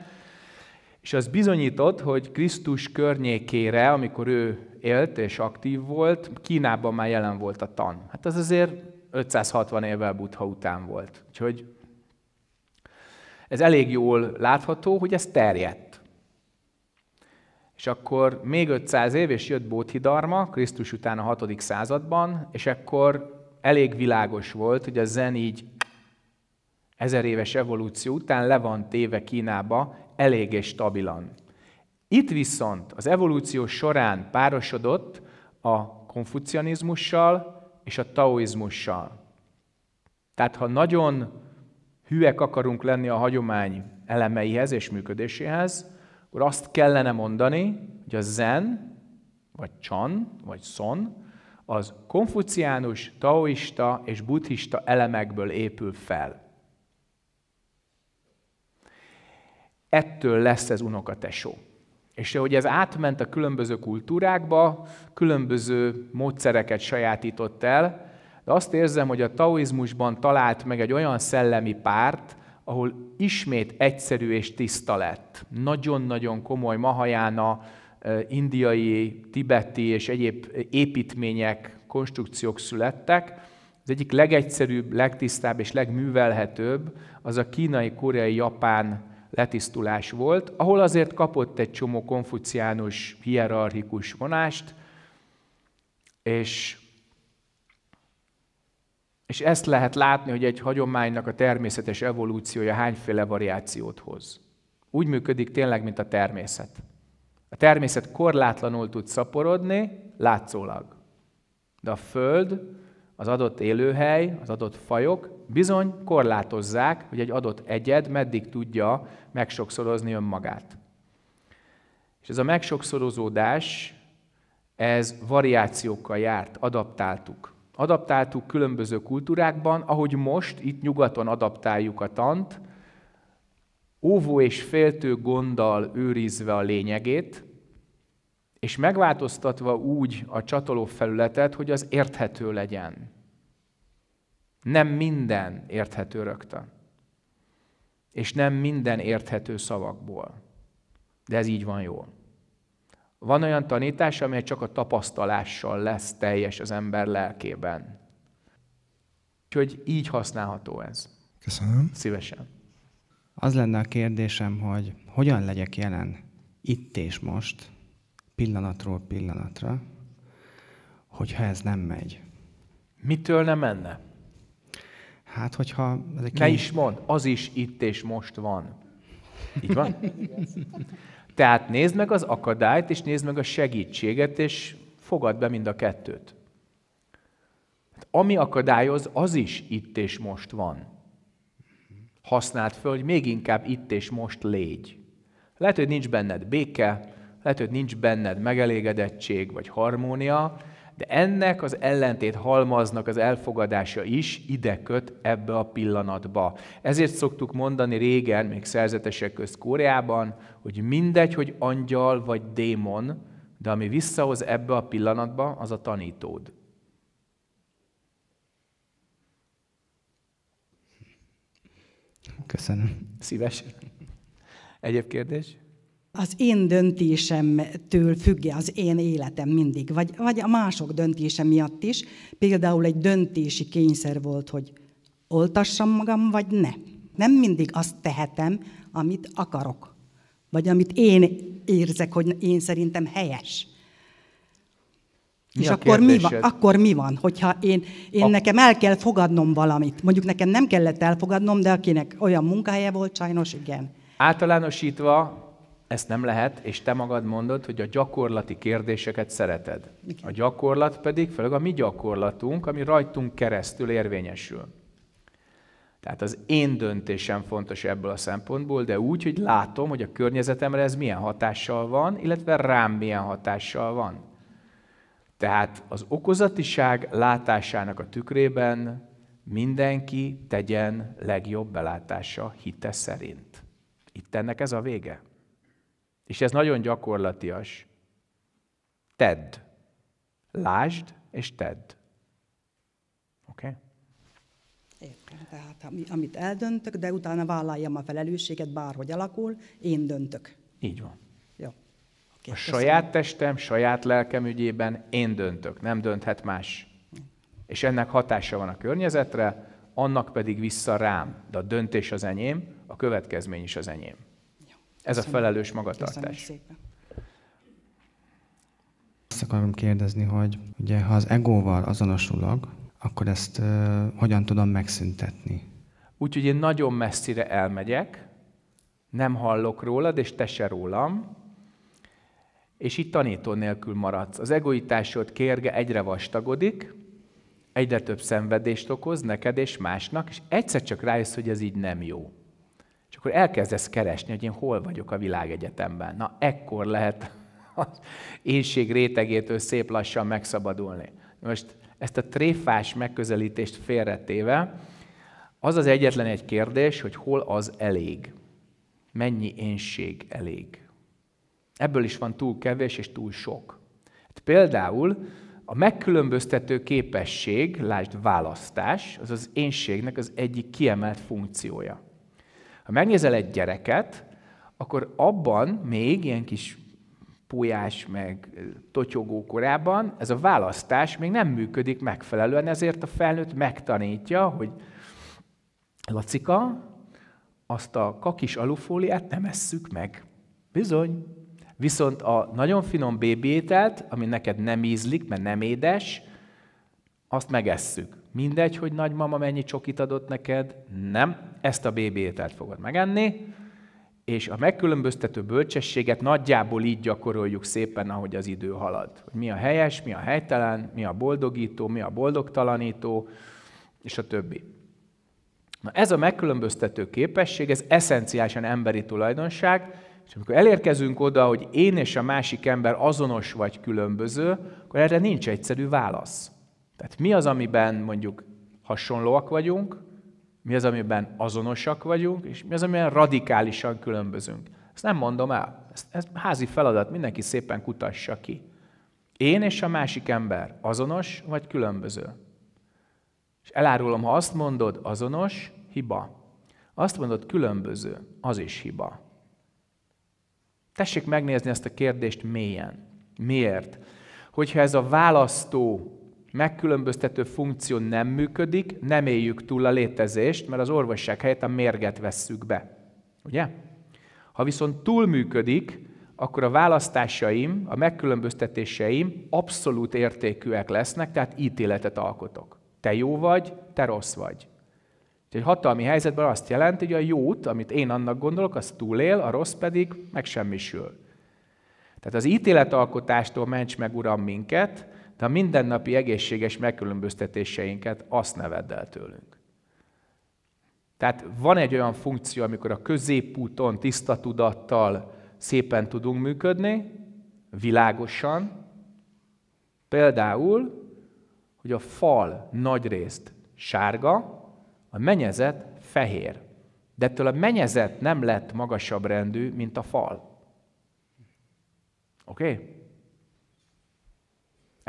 És az bizonyított, hogy Krisztus környékére, amikor ő élt és aktív volt, Kínában már jelen volt a tan. Hát ez azért 560 évvel Buddha után volt. Úgyhogy ez elég jól látható, hogy ez terjedt. És akkor még 500 év, és jött Bóthidarma, Krisztus után a 6. században, és akkor elég világos volt, hogy a zen így ezer éves evolúció után le van téve Kínába elég és stabilan. Itt viszont az evolúció során párosodott a konfucianizmussal és a taoizmussal. Tehát ha nagyon hűek akarunk lenni a hagyomány elemeihez és működéséhez, akkor azt kellene mondani, hogy a zen, vagy csan vagy son, az konfuciánus, taoista és buddhista elemekből épül fel. Ettől lesz ez unokatesó. És hogy ez átment a különböző kultúrákba, különböző módszereket sajátított el, de azt érzem, hogy a taoizmusban talált meg egy olyan szellemi párt, ahol ismét egyszerű és tiszta lett. Nagyon-nagyon komoly mahajána, indiai, tibeti és egyéb építmények, konstrukciók születtek. Az egyik legegyszerűbb, legtisztább és legművelhetőbb az a kínai, koreai, japán letisztulás volt, ahol azért kapott egy csomó konfuciánus, hierarchikus vonást, és, és ezt lehet látni, hogy egy hagyománynak a természetes evolúciója hányféle variációt hoz. Úgy működik tényleg, mint a természet. A természet korlátlanul tud szaporodni, látszólag. De a Föld, az adott élőhely, az adott fajok Bizony korlátozzák, hogy egy adott egyed meddig tudja megsokszorozni önmagát. És ez a megsokszorozódás, ez variációkkal járt, adaptáltuk. Adaptáltuk különböző kultúrákban, ahogy most itt nyugaton adaptáljuk a tant, óvó és féltő gonddal őrizve a lényegét, és megváltoztatva úgy a csatoló felületet, hogy az érthető legyen nem minden érthető rögtön. És nem minden érthető szavakból. De ez így van jól. Van olyan tanítás, amely csak a tapasztalással lesz teljes az ember lelkében. Úgyhogy így használható ez. Köszönöm. Szívesen. Az lenne a kérdésem, hogy hogyan legyek jelen itt és most, pillanatról pillanatra, hogyha ez nem megy. Mitől nem menne? Hát, hogyha... Ezek ne is mond, az is itt és most van. Így van? Tehát nézd meg az akadályt, és nézd meg a segítséget, és fogad be mind a kettőt. Hát, ami akadályoz, az is itt és most van. Használd föl, hogy még inkább itt és most légy. Lehet, hogy nincs benned béke, lehet, hogy nincs benned megelégedettség vagy harmónia, de ennek az ellentét halmaznak az elfogadása is ide köt ebbe a pillanatba. Ezért szoktuk mondani régen, még szerzetesek közt Kóreában, hogy mindegy, hogy angyal vagy démon, de ami visszahoz ebbe a pillanatba, az a tanítód. Köszönöm. Szívesen. Egyéb kérdés? az én döntésemtől függe az én életem mindig, vagy, vagy a mások döntése miatt is. Például egy döntési kényszer volt, hogy oltassam magam, vagy ne. Nem mindig azt tehetem, amit akarok, vagy amit én érzek, hogy én szerintem helyes. Mi és akkor mi, van, akkor mi van, hogyha én, én a... nekem el kell fogadnom valamit? Mondjuk nekem nem kellett elfogadnom, de akinek olyan munkája volt, sajnos igen. Általánosítva ezt nem lehet, és te magad mondod, hogy a gyakorlati kérdéseket szereted. A gyakorlat pedig, főleg a mi gyakorlatunk, ami rajtunk keresztül érvényesül. Tehát az én döntésem fontos ebből a szempontból, de úgy, hogy látom, hogy a környezetemre ez milyen hatással van, illetve rám milyen hatással van. Tehát az okozatiság látásának a tükrében mindenki tegyen legjobb belátása hite szerint. Itt ennek ez a vége és ez nagyon gyakorlatias. Tedd. Lásd és tedd. Oké? Okay? Értem, tehát amit eldöntök, de utána vállaljam a felelősséget, bárhogy alakul, én döntök. Így van. Jó. Okay, a köszönöm. saját testem, saját lelkem ügyében én döntök, nem dönthet más. És ennek hatása van a környezetre, annak pedig vissza rám. De a döntés az enyém, a következmény is az enyém. Ez a felelős magatartás. Azt akarom kérdezni, hogy ugye, ha az egóval azonosulok, akkor ezt uh, hogyan tudom megszüntetni? Úgyhogy én nagyon messzire elmegyek, nem hallok rólad, és te se rólam, és itt tanító nélkül maradsz. Az egoitásod kérge egyre vastagodik, egyre több szenvedést okoz neked és másnak, és egyszer csak rájössz, hogy ez így nem jó akkor elkezdesz keresni, hogy én hol vagyok a világegyetemben. Na, ekkor lehet az énség rétegétől szép lassan megszabadulni. Most ezt a tréfás megközelítést félretéve, az az egyetlen egy kérdés, hogy hol az elég. Mennyi énség elég. Ebből is van túl kevés és túl sok. Hát például a megkülönböztető képesség, lásd választás, az az énségnek az egyik kiemelt funkciója. Ha megnézel egy gyereket, akkor abban még ilyen kis pólyás, meg totyogó korában ez a választás még nem működik megfelelően, ezért a felnőtt megtanítja, hogy Lacika, azt a kakis alufóliát nem esszük meg. Bizony. Viszont a nagyon finom bébiételt, ami neked nem ízlik, mert nem édes, azt megesszük. Mindegy, hogy nagymama mennyi csokit adott neked, nem, ezt a bébi ételt fogod megenni, és a megkülönböztető bölcsességet nagyjából így gyakoroljuk szépen, ahogy az idő halad. Hogy mi a helyes, mi a helytelen, mi a boldogító, mi a boldogtalanító, és a többi. Na ez a megkülönböztető képesség, ez eszenciálisan emberi tulajdonság, és amikor elérkezünk oda, hogy én és a másik ember azonos vagy különböző, akkor erre nincs egyszerű válasz. Tehát mi az, amiben mondjuk hasonlóak vagyunk, mi az, amiben azonosak vagyunk, és mi az, amiben radikálisan különbözünk. Ezt nem mondom el. Ez, ez házi feladat, mindenki szépen kutassa ki. Én és a másik ember azonos vagy különböző? És elárulom, ha azt mondod azonos, hiba. Azt mondod különböző, az is hiba. Tessék megnézni ezt a kérdést mélyen. Miért? Hogyha ez a választó megkülönböztető funkció nem működik, nem éljük túl a létezést, mert az orvosság helyett a mérget vesszük be. Ugye? Ha viszont túl működik, akkor a választásaim, a megkülönböztetéseim abszolút értékűek lesznek, tehát ítéletet alkotok. Te jó vagy, te rossz vagy. Egy hatalmi helyzetben azt jelenti, hogy a jót, amit én annak gondolok, az túlél, a rossz pedig megsemmisül. Tehát az ítéletalkotástól ments meg, Uram, minket, de a mindennapi egészséges megkülönböztetéseinket azt nevedd el tőlünk. Tehát van egy olyan funkció, amikor a középúton tiszta tudattal szépen tudunk működni, világosan, például, hogy a fal nagyrészt sárga, a menyezet fehér. De ettől a menyezet nem lett magasabb rendű, mint a fal. Oké? Okay?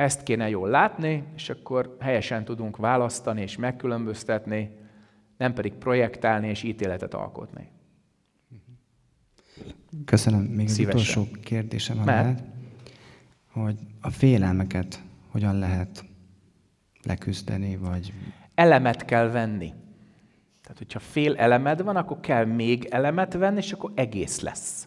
Ezt kéne jól látni, és akkor helyesen tudunk választani és megkülönböztetni, nem pedig projektálni és ítéletet alkotni. Köszönöm. Még Szívesen. az utolsó kérdésem Mert... lehet, hogy a félelmeket hogyan lehet leküzdeni, vagy... Elemet kell venni. Tehát, hogyha fél elemed van, akkor kell még elemet venni, és akkor egész lesz.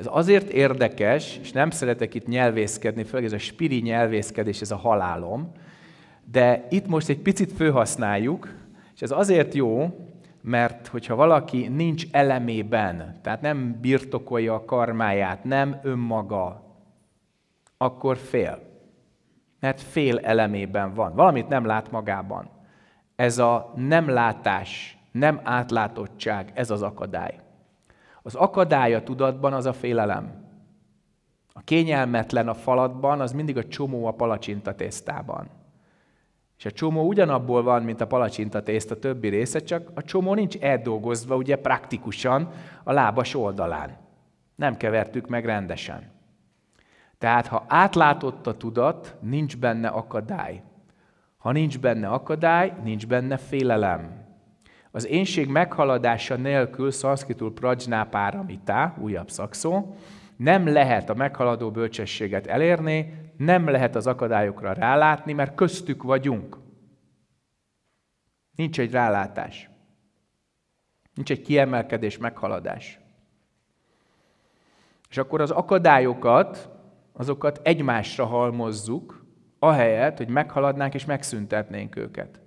Ez azért érdekes, és nem szeretek itt nyelvészkedni, főleg ez a spiri nyelvészkedés, ez a halálom, de itt most egy picit főhasználjuk, és ez azért jó, mert hogyha valaki nincs elemében, tehát nem birtokolja a karmáját, nem önmaga, akkor fél. Mert fél elemében van. Valamit nem lát magában. Ez a nem látás, nem átlátottság, ez az akadály. Az akadálya tudatban az a félelem. A kényelmetlen a falatban az mindig a csomó a palacsinta tésztában. És a csomó ugyanabból van, mint a palacsinta tészta többi része, csak a csomó nincs eldolgozva, ugye praktikusan a lábas oldalán. Nem kevertük meg rendesen. Tehát, ha átlátott a tudat, nincs benne akadály. Ha nincs benne akadály, nincs benne félelem. Az énség meghaladása nélkül, szanszkitul prajná páramitá, újabb szakszó, nem lehet a meghaladó bölcsességet elérni, nem lehet az akadályokra rálátni, mert köztük vagyunk. Nincs egy rálátás. Nincs egy kiemelkedés, meghaladás. És akkor az akadályokat, azokat egymásra halmozzuk, ahelyett, hogy meghaladnánk és megszüntetnénk őket.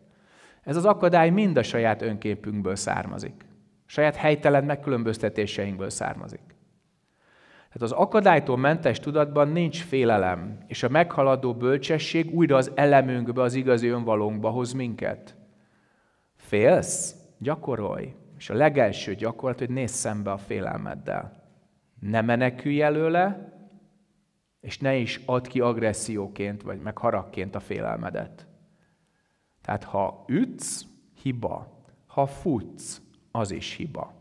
Ez az akadály mind a saját önképünkből származik. Saját helytelen megkülönböztetéseinkből származik. Tehát az akadálytól mentes tudatban nincs félelem, és a meghaladó bölcsesség újra az elemünkbe, az igazi önvalónkba hoz minket. Félsz? Gyakorolj. És a legelső gyakorlat, hogy nézz szembe a félelmeddel. Ne menekülj előle, és ne is add ki agresszióként, vagy meg haragként a félelmedet. Tehát ha ütsz, hiba. Ha futsz, az is hiba.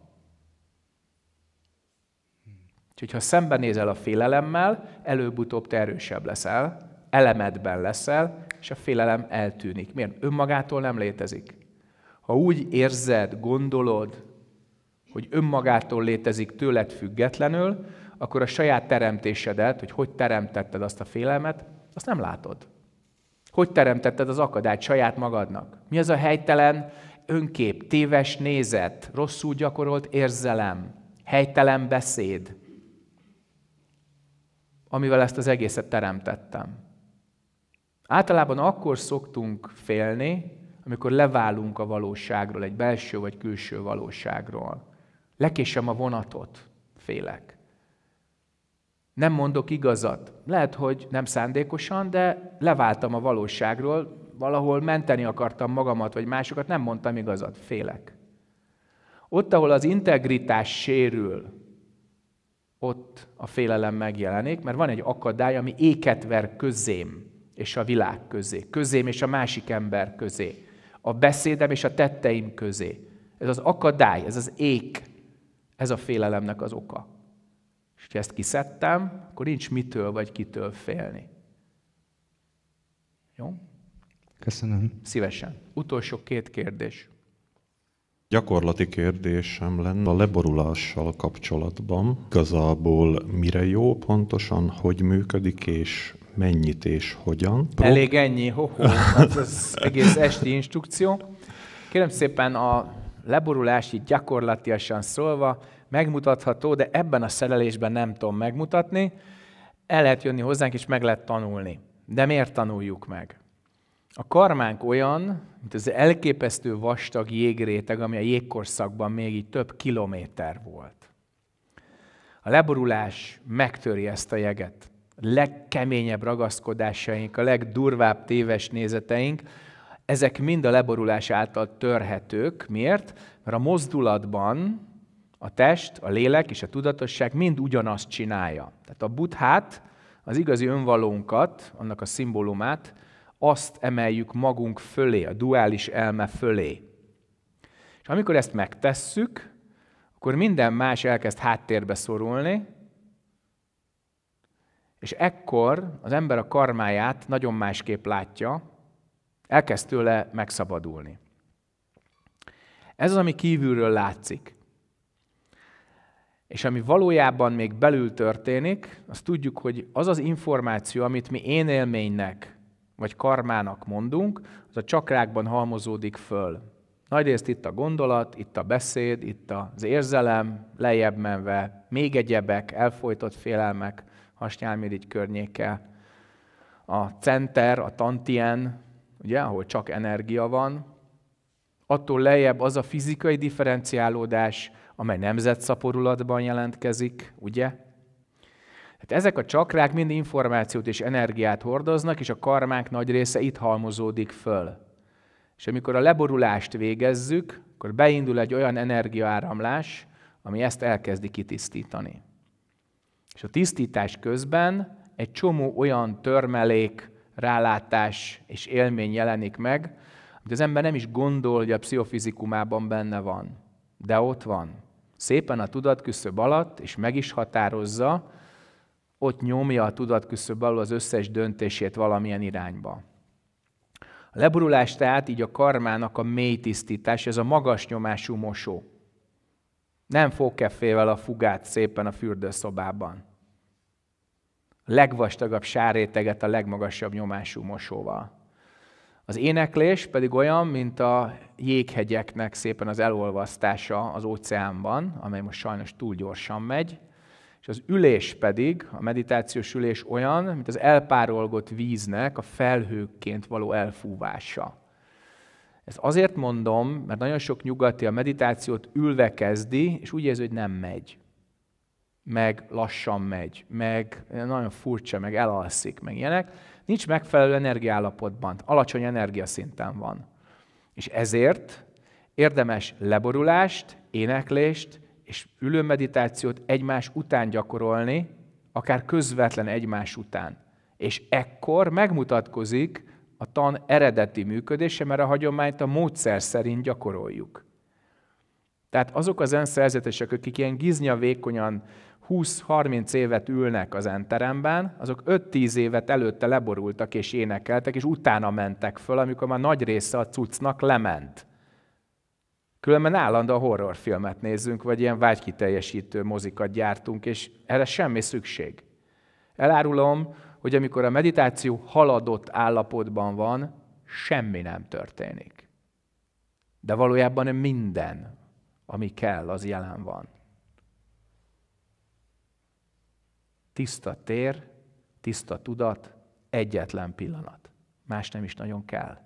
Úgyhogy ha szembenézel a félelemmel, előbb-utóbb te erősebb leszel, elemedben leszel, és a félelem eltűnik. Miért? Önmagától nem létezik. Ha úgy érzed, gondolod, hogy önmagától létezik tőled függetlenül, akkor a saját teremtésedet, hogy hogy teremtetted azt a félelmet, azt nem látod. Hogy teremtetted az akadályt saját magadnak? Mi az a helytelen önkép, téves nézet, rosszul gyakorolt érzelem, helytelen beszéd, amivel ezt az egészet teremtettem? Általában akkor szoktunk félni, amikor leválunk a valóságról, egy belső vagy külső valóságról. Lekésem a vonatot, félek nem mondok igazat. Lehet, hogy nem szándékosan, de leváltam a valóságról, valahol menteni akartam magamat vagy másokat, nem mondtam igazat, félek. Ott, ahol az integritás sérül, ott a félelem megjelenik, mert van egy akadály, ami éket ver közém és a világ közé, közém és a másik ember közé, a beszédem és a tetteim közé. Ez az akadály, ez az ék, ez a félelemnek az oka ha ezt kiszedtem, akkor nincs mitől vagy kitől félni. Jó? Köszönöm. Szívesen. Utolsó két kérdés. Gyakorlati kérdésem lenne a leborulással kapcsolatban. Igazából mire jó pontosan, hogy működik, és mennyit és hogyan? Prób- Elég ennyi, ho, -ho. Hát az egész esti instrukció. Kérem szépen a leborulási gyakorlatilag szólva, megmutatható, de ebben a szerelésben nem tudom megmutatni. El lehet jönni hozzánk, és meg lehet tanulni. De miért tanuljuk meg? A karmánk olyan, mint az elképesztő vastag jégréteg, ami a jégkorszakban még így több kilométer volt. A leborulás megtöri ezt a jeget. A legkeményebb ragaszkodásaink, a legdurvább téves nézeteink, ezek mind a leborulás által törhetők. Miért? Mert a mozdulatban a test, a lélek és a tudatosság mind ugyanazt csinálja. Tehát a buddhát, az igazi önvalónkat, annak a szimbólumát, azt emeljük magunk fölé, a duális elme fölé. És amikor ezt megtesszük, akkor minden más elkezd háttérbe szorulni, és ekkor az ember a karmáját nagyon másképp látja, elkezd tőle megszabadulni. Ez az, ami kívülről látszik. És ami valójában még belül történik, azt tudjuk, hogy az az információ, amit mi én élménynek vagy karmának mondunk, az a csakrákban halmozódik föl. Nagyrészt itt a gondolat, itt a beszéd, itt az érzelem, lejjebb menve, még egyebek, elfolytott félelmek, hasnyálmirigy környéke, a center, a tantien, ugye, ahol csak energia van, attól lejjebb az a fizikai differenciálódás, amely nemzetszaporulatban jelentkezik, ugye? Hát ezek a csakrák mind információt és energiát hordoznak, és a karmák nagy része itt halmozódik föl. És amikor a leborulást végezzük, akkor beindul egy olyan energiaáramlás, ami ezt elkezdi kitisztítani. És a tisztítás közben egy csomó olyan törmelék, rálátás és élmény jelenik meg, amit az ember nem is gondol, hogy a pszichofizikumában benne van, de ott van szépen a tudatküszöb alatt, és meg is határozza, ott nyomja a tudatküszöb alul az összes döntését valamilyen irányba. A leborulás tehát így a karmának a mély tisztítás, ez a magas nyomású mosó. Nem fogkefével a fugát szépen a fürdőszobában. A legvastagabb sáréteget a legmagasabb nyomású mosóval. Az éneklés pedig olyan, mint a jéghegyeknek szépen az elolvasztása az óceánban, amely most sajnos túl gyorsan megy, és az ülés pedig, a meditációs ülés olyan, mint az elpárolgott víznek a felhőkként való elfúvása. Ezt azért mondom, mert nagyon sok nyugati a meditációt ülve kezdi, és úgy érzi, hogy nem megy meg lassan megy, meg nagyon furcsa, meg elalszik, meg ilyenek, nincs megfelelő energiállapotban, alacsony energiaszinten van. És ezért érdemes leborulást, éneklést és ülőmeditációt egymás után gyakorolni, akár közvetlen egymás után. És ekkor megmutatkozik a tan eredeti működése, mert a hagyományt a módszer szerint gyakoroljuk. Tehát azok az önszerzetesek, akik ilyen giznya vékonyan 20-30 évet ülnek az enteremben, azok 5-10 évet előtte leborultak és énekeltek, és utána mentek föl, amikor már nagy része a cuccnak lement. Különben állandó horrorfilmet nézzünk, vagy ilyen vágykiteljesítő mozikat gyártunk, és erre semmi szükség. Elárulom, hogy amikor a meditáció haladott állapotban van, semmi nem történik. De valójában minden, ami kell, az jelen van. Tiszta tér, tiszta tudat, egyetlen pillanat. Más nem is nagyon kell.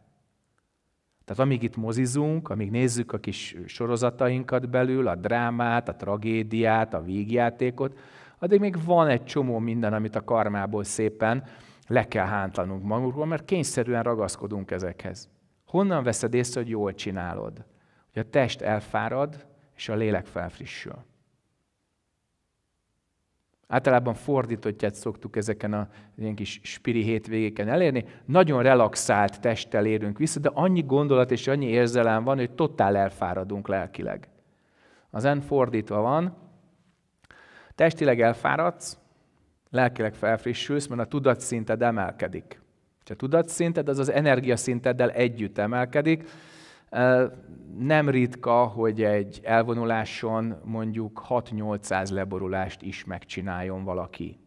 Tehát amíg itt mozizunk, amíg nézzük a kis sorozatainkat belül, a drámát, a tragédiát, a vígjátékot, addig még van egy csomó minden, amit a karmából szépen le kell hántanunk magunkról, mert kényszerűen ragaszkodunk ezekhez. Honnan veszed észre, hogy jól csinálod? Hogy a test elfárad, és a lélek felfrissül. Általában fordítottját szoktuk ezeken a ilyen kis spiri hétvégéken elérni. Nagyon relaxált testtel érünk vissza, de annyi gondolat és annyi érzelem van, hogy totál elfáradunk lelkileg. Az en fordítva van, testileg elfáradsz, lelkileg felfrissülsz, mert a tudatszinted emelkedik. És a tudatszinted az az energiaszinteddel együtt emelkedik, nem ritka, hogy egy elvonuláson mondjuk 6-800 leborulást is megcsináljon valaki.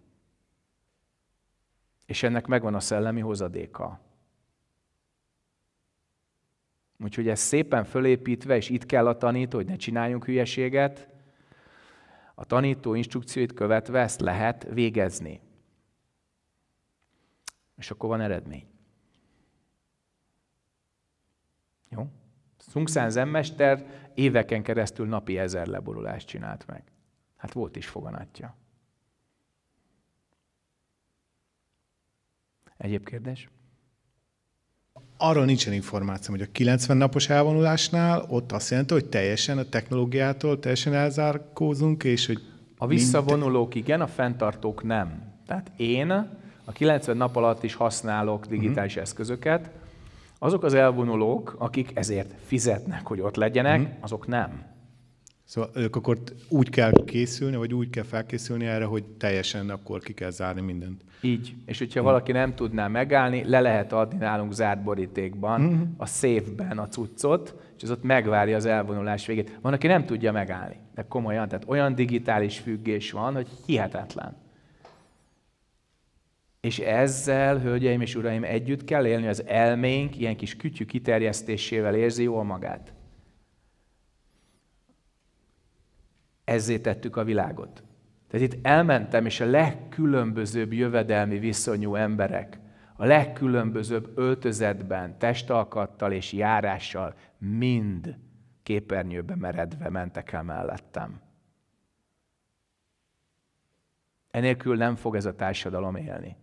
És ennek megvan a szellemi hozadéka. Úgyhogy ez szépen fölépítve, és itt kell a tanító, hogy ne csináljunk hülyeséget, a tanító instrukcióit követve ezt lehet végezni. És akkor van eredmény. Jó? Szungszán zenmester éveken keresztül napi ezer leborulást csinált meg. Hát volt is foganatja. Egyéb kérdés? Arról nincsen információ, hogy a 90 napos elvonulásnál ott azt jelenti, hogy teljesen a technológiától teljesen elzárkózunk, és hogy... A visszavonulók minden... igen, a fenntartók nem. Tehát én a 90 nap alatt is használok digitális uh-huh. eszközöket, azok az elvonulók, akik ezért fizetnek, hogy ott legyenek, mm-hmm. azok nem. Szóval ők akkor úgy kell készülni, vagy úgy kell felkészülni erre, hogy teljesen akkor ki kell zárni mindent. Így. És hogyha mm. valaki nem tudná megállni, le lehet adni nálunk zárt borítékban, mm-hmm. a széfben a cuccot, és az ott megvárja az elvonulás végét. Van, aki nem tudja megállni, de komolyan, tehát olyan digitális függés van, hogy hihetetlen. És ezzel, hölgyeim és uraim, együtt kell élni, az elménk ilyen kis kütyű kiterjesztésével érzi jól magát. Ezzé tettük a világot. Tehát itt elmentem, és a legkülönbözőbb jövedelmi viszonyú emberek, a legkülönbözőbb öltözetben, testalkattal és járással mind képernyőbe meredve mentek el mellettem. Enélkül nem fog ez a társadalom élni.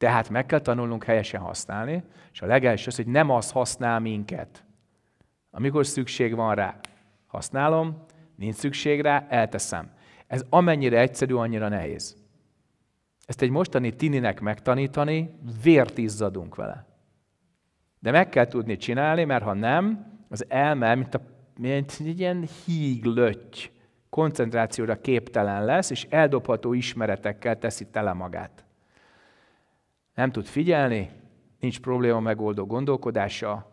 Tehát meg kell tanulnunk helyesen használni, és a legelső az, hogy nem az használ minket. Amikor szükség van rá, használom, nincs szükség rá, elteszem. Ez amennyire egyszerű, annyira nehéz. Ezt egy mostani tininek megtanítani, vért izzadunk vele. De meg kell tudni csinálni, mert ha nem, az elme, mint, a, mint egy ilyen híglötty, koncentrációra képtelen lesz, és eldobható ismeretekkel teszi tele magát nem tud figyelni, nincs probléma megoldó gondolkodása,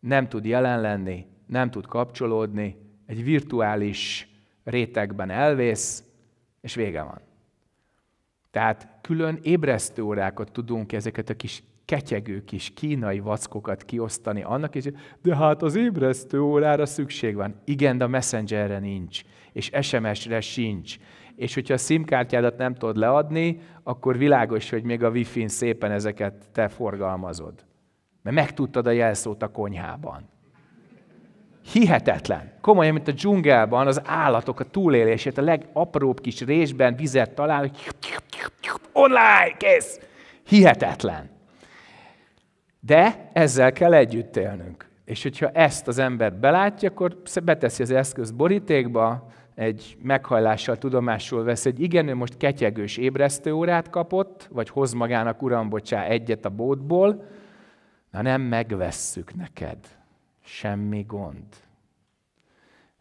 nem tud jelen lenni, nem tud kapcsolódni, egy virtuális rétegben elvész, és vége van. Tehát külön ébresztő órákat tudunk ezeket a kis ketyegő kis kínai vackokat kiosztani annak, és de hát az ébresztő órára szükség van. Igen, de a messengerre nincs, és SMS-re sincs, és hogyha a SIM-kártyádat nem tudod leadni, akkor világos, hogy még a wi n szépen ezeket te forgalmazod. Mert megtudtad a jelszót a konyhában. Hihetetlen. Komolyan, mint a dzsungelben az állatok a túlélését a legapróbb kis részben vizet talál, online, kész. Hihetetlen. De ezzel kell együtt élnünk. És hogyha ezt az ember belátja, akkor beteszi az eszköz borítékba, egy meghajlással tudomásul vesz, hogy igen, ő most ketyegős ébresztőórát kapott, vagy hoz magának, uram, egyet a bótból, na nem megvesszük neked. Semmi gond.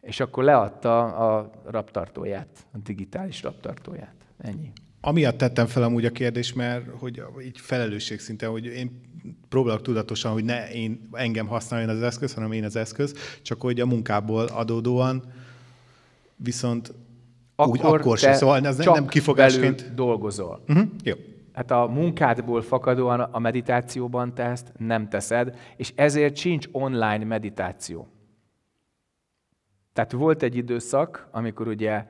És akkor leadta a raptartóját, a digitális raptartóját. Ennyi. Amiatt tettem fel amúgy a kérdést, mert hogy így felelősség szinten, hogy én próbálok tudatosan, hogy ne én engem használjon az eszköz, hanem én az eszköz, csak hogy a munkából adódóan viszont akkor úgy akkor sem. Szóval ez csak nem kifogásként. dolgozol. Uh-huh. Jó. Hát a munkádból fakadóan a meditációban te ezt nem teszed, és ezért sincs online meditáció. Tehát volt egy időszak, amikor ugye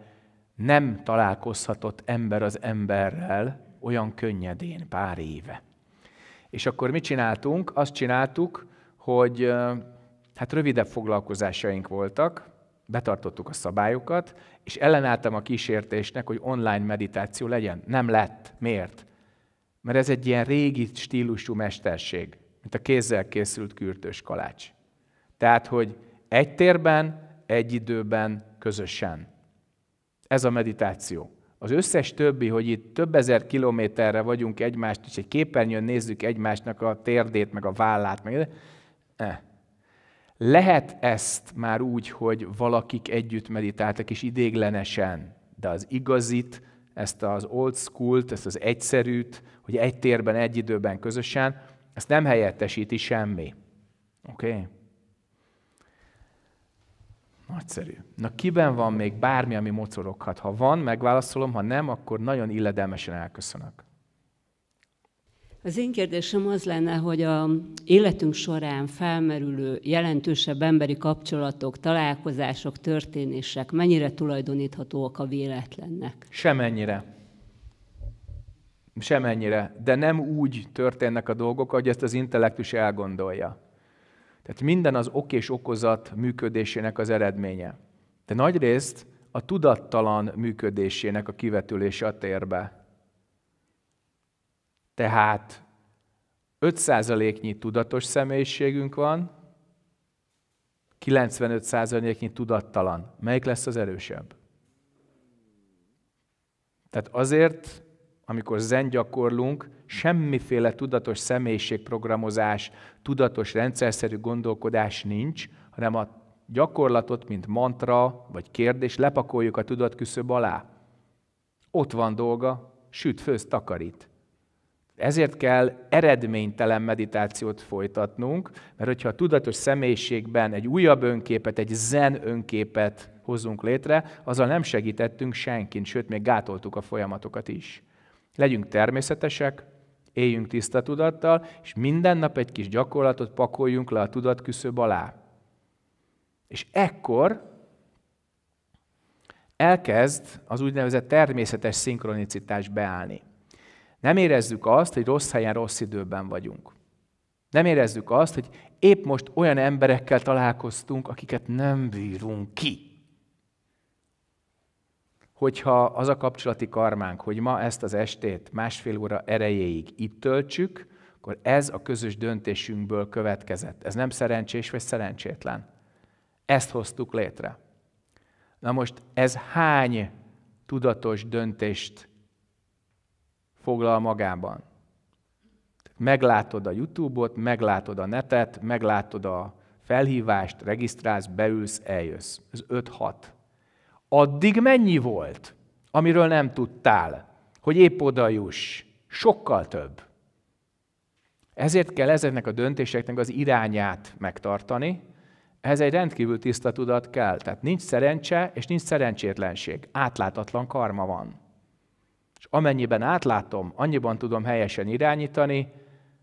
nem találkozhatott ember az emberrel olyan könnyedén pár éve. És akkor mit csináltunk? Azt csináltuk, hogy hát rövidebb foglalkozásaink voltak, betartottuk a szabályokat, és ellenálltam a kísértésnek, hogy online meditáció legyen. Nem lett. Miért? Mert ez egy ilyen régi stílusú mesterség, mint a kézzel készült kürtős kalács. Tehát, hogy egy térben, egy időben, közösen. Ez a meditáció. Az összes többi, hogy itt több ezer kilométerre vagyunk egymást, és egy képernyőn nézzük egymásnak a térdét, meg a vállát, meg... Eh. Lehet ezt már úgy, hogy valakik együtt meditáltak, és idéglenesen, de az igazit, ezt az old school ezt az egyszerűt, hogy egy térben, egy időben közösen, ezt nem helyettesíti semmi. Oké? Okay? Nagyszerű. Na kiben van még bármi, ami mocoroghat? Ha van, megválaszolom, ha nem, akkor nagyon illedelmesen elköszönök. Az én kérdésem az lenne, hogy a életünk során felmerülő jelentősebb emberi kapcsolatok, találkozások, történések mennyire tulajdoníthatóak a véletlennek? Semennyire. Semennyire. De nem úgy történnek a dolgok, ahogy ezt az intellektus elgondolja. Tehát minden az ok és okozat működésének az eredménye. De nagyrészt a tudattalan működésének a kivetülése a térbe tehát 5%-nyi tudatos személyiségünk van, 95%-nyi tudattalan. Melyik lesz az erősebb? Tehát azért, amikor zen gyakorlunk, semmiféle tudatos személyiségprogramozás, tudatos rendszerszerű gondolkodás nincs, hanem a gyakorlatot, mint mantra vagy kérdés lepakoljuk a tudatküszöb alá. Ott van dolga, süt, főz, takarít. Ezért kell eredménytelen meditációt folytatnunk, mert hogyha a tudatos személyiségben egy újabb önképet, egy zen önképet hozunk létre, azzal nem segítettünk senkin, sőt, még gátoltuk a folyamatokat is. Legyünk természetesek, éljünk tiszta tudattal, és minden nap egy kis gyakorlatot pakoljunk le a tudatküszöb alá. És ekkor elkezd az úgynevezett természetes szinkronicitás beállni. Nem érezzük azt, hogy rossz helyen, rossz időben vagyunk. Nem érezzük azt, hogy épp most olyan emberekkel találkoztunk, akiket nem bírunk ki. Hogyha az a kapcsolati karmánk, hogy ma ezt az estét másfél óra erejéig itt töltsük, akkor ez a közös döntésünkből következett. Ez nem szerencsés vagy szerencsétlen. Ezt hoztuk létre. Na most ez hány tudatos döntést foglal magában. Meglátod a YouTube-ot, meglátod a netet, meglátod a felhívást, regisztrálsz, beülsz, eljössz. Ez 5-6. Addig mennyi volt, amiről nem tudtál, hogy épp oda juss? Sokkal több. Ezért kell ezeknek a döntéseknek az irányát megtartani, ehhez egy rendkívül tiszta tudat kell. Tehát nincs szerencse és nincs szerencsétlenség. Átlátatlan karma van. És amennyiben átlátom, annyiban tudom helyesen irányítani,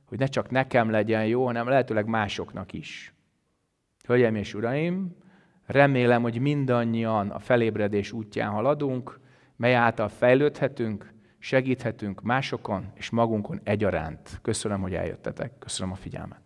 hogy ne csak nekem legyen jó, hanem lehetőleg másoknak is. Hölgyeim és uraim, remélem, hogy mindannyian a felébredés útján haladunk, mely által fejlődhetünk, segíthetünk másokon és magunkon egyaránt. Köszönöm, hogy eljöttetek. Köszönöm a figyelmet.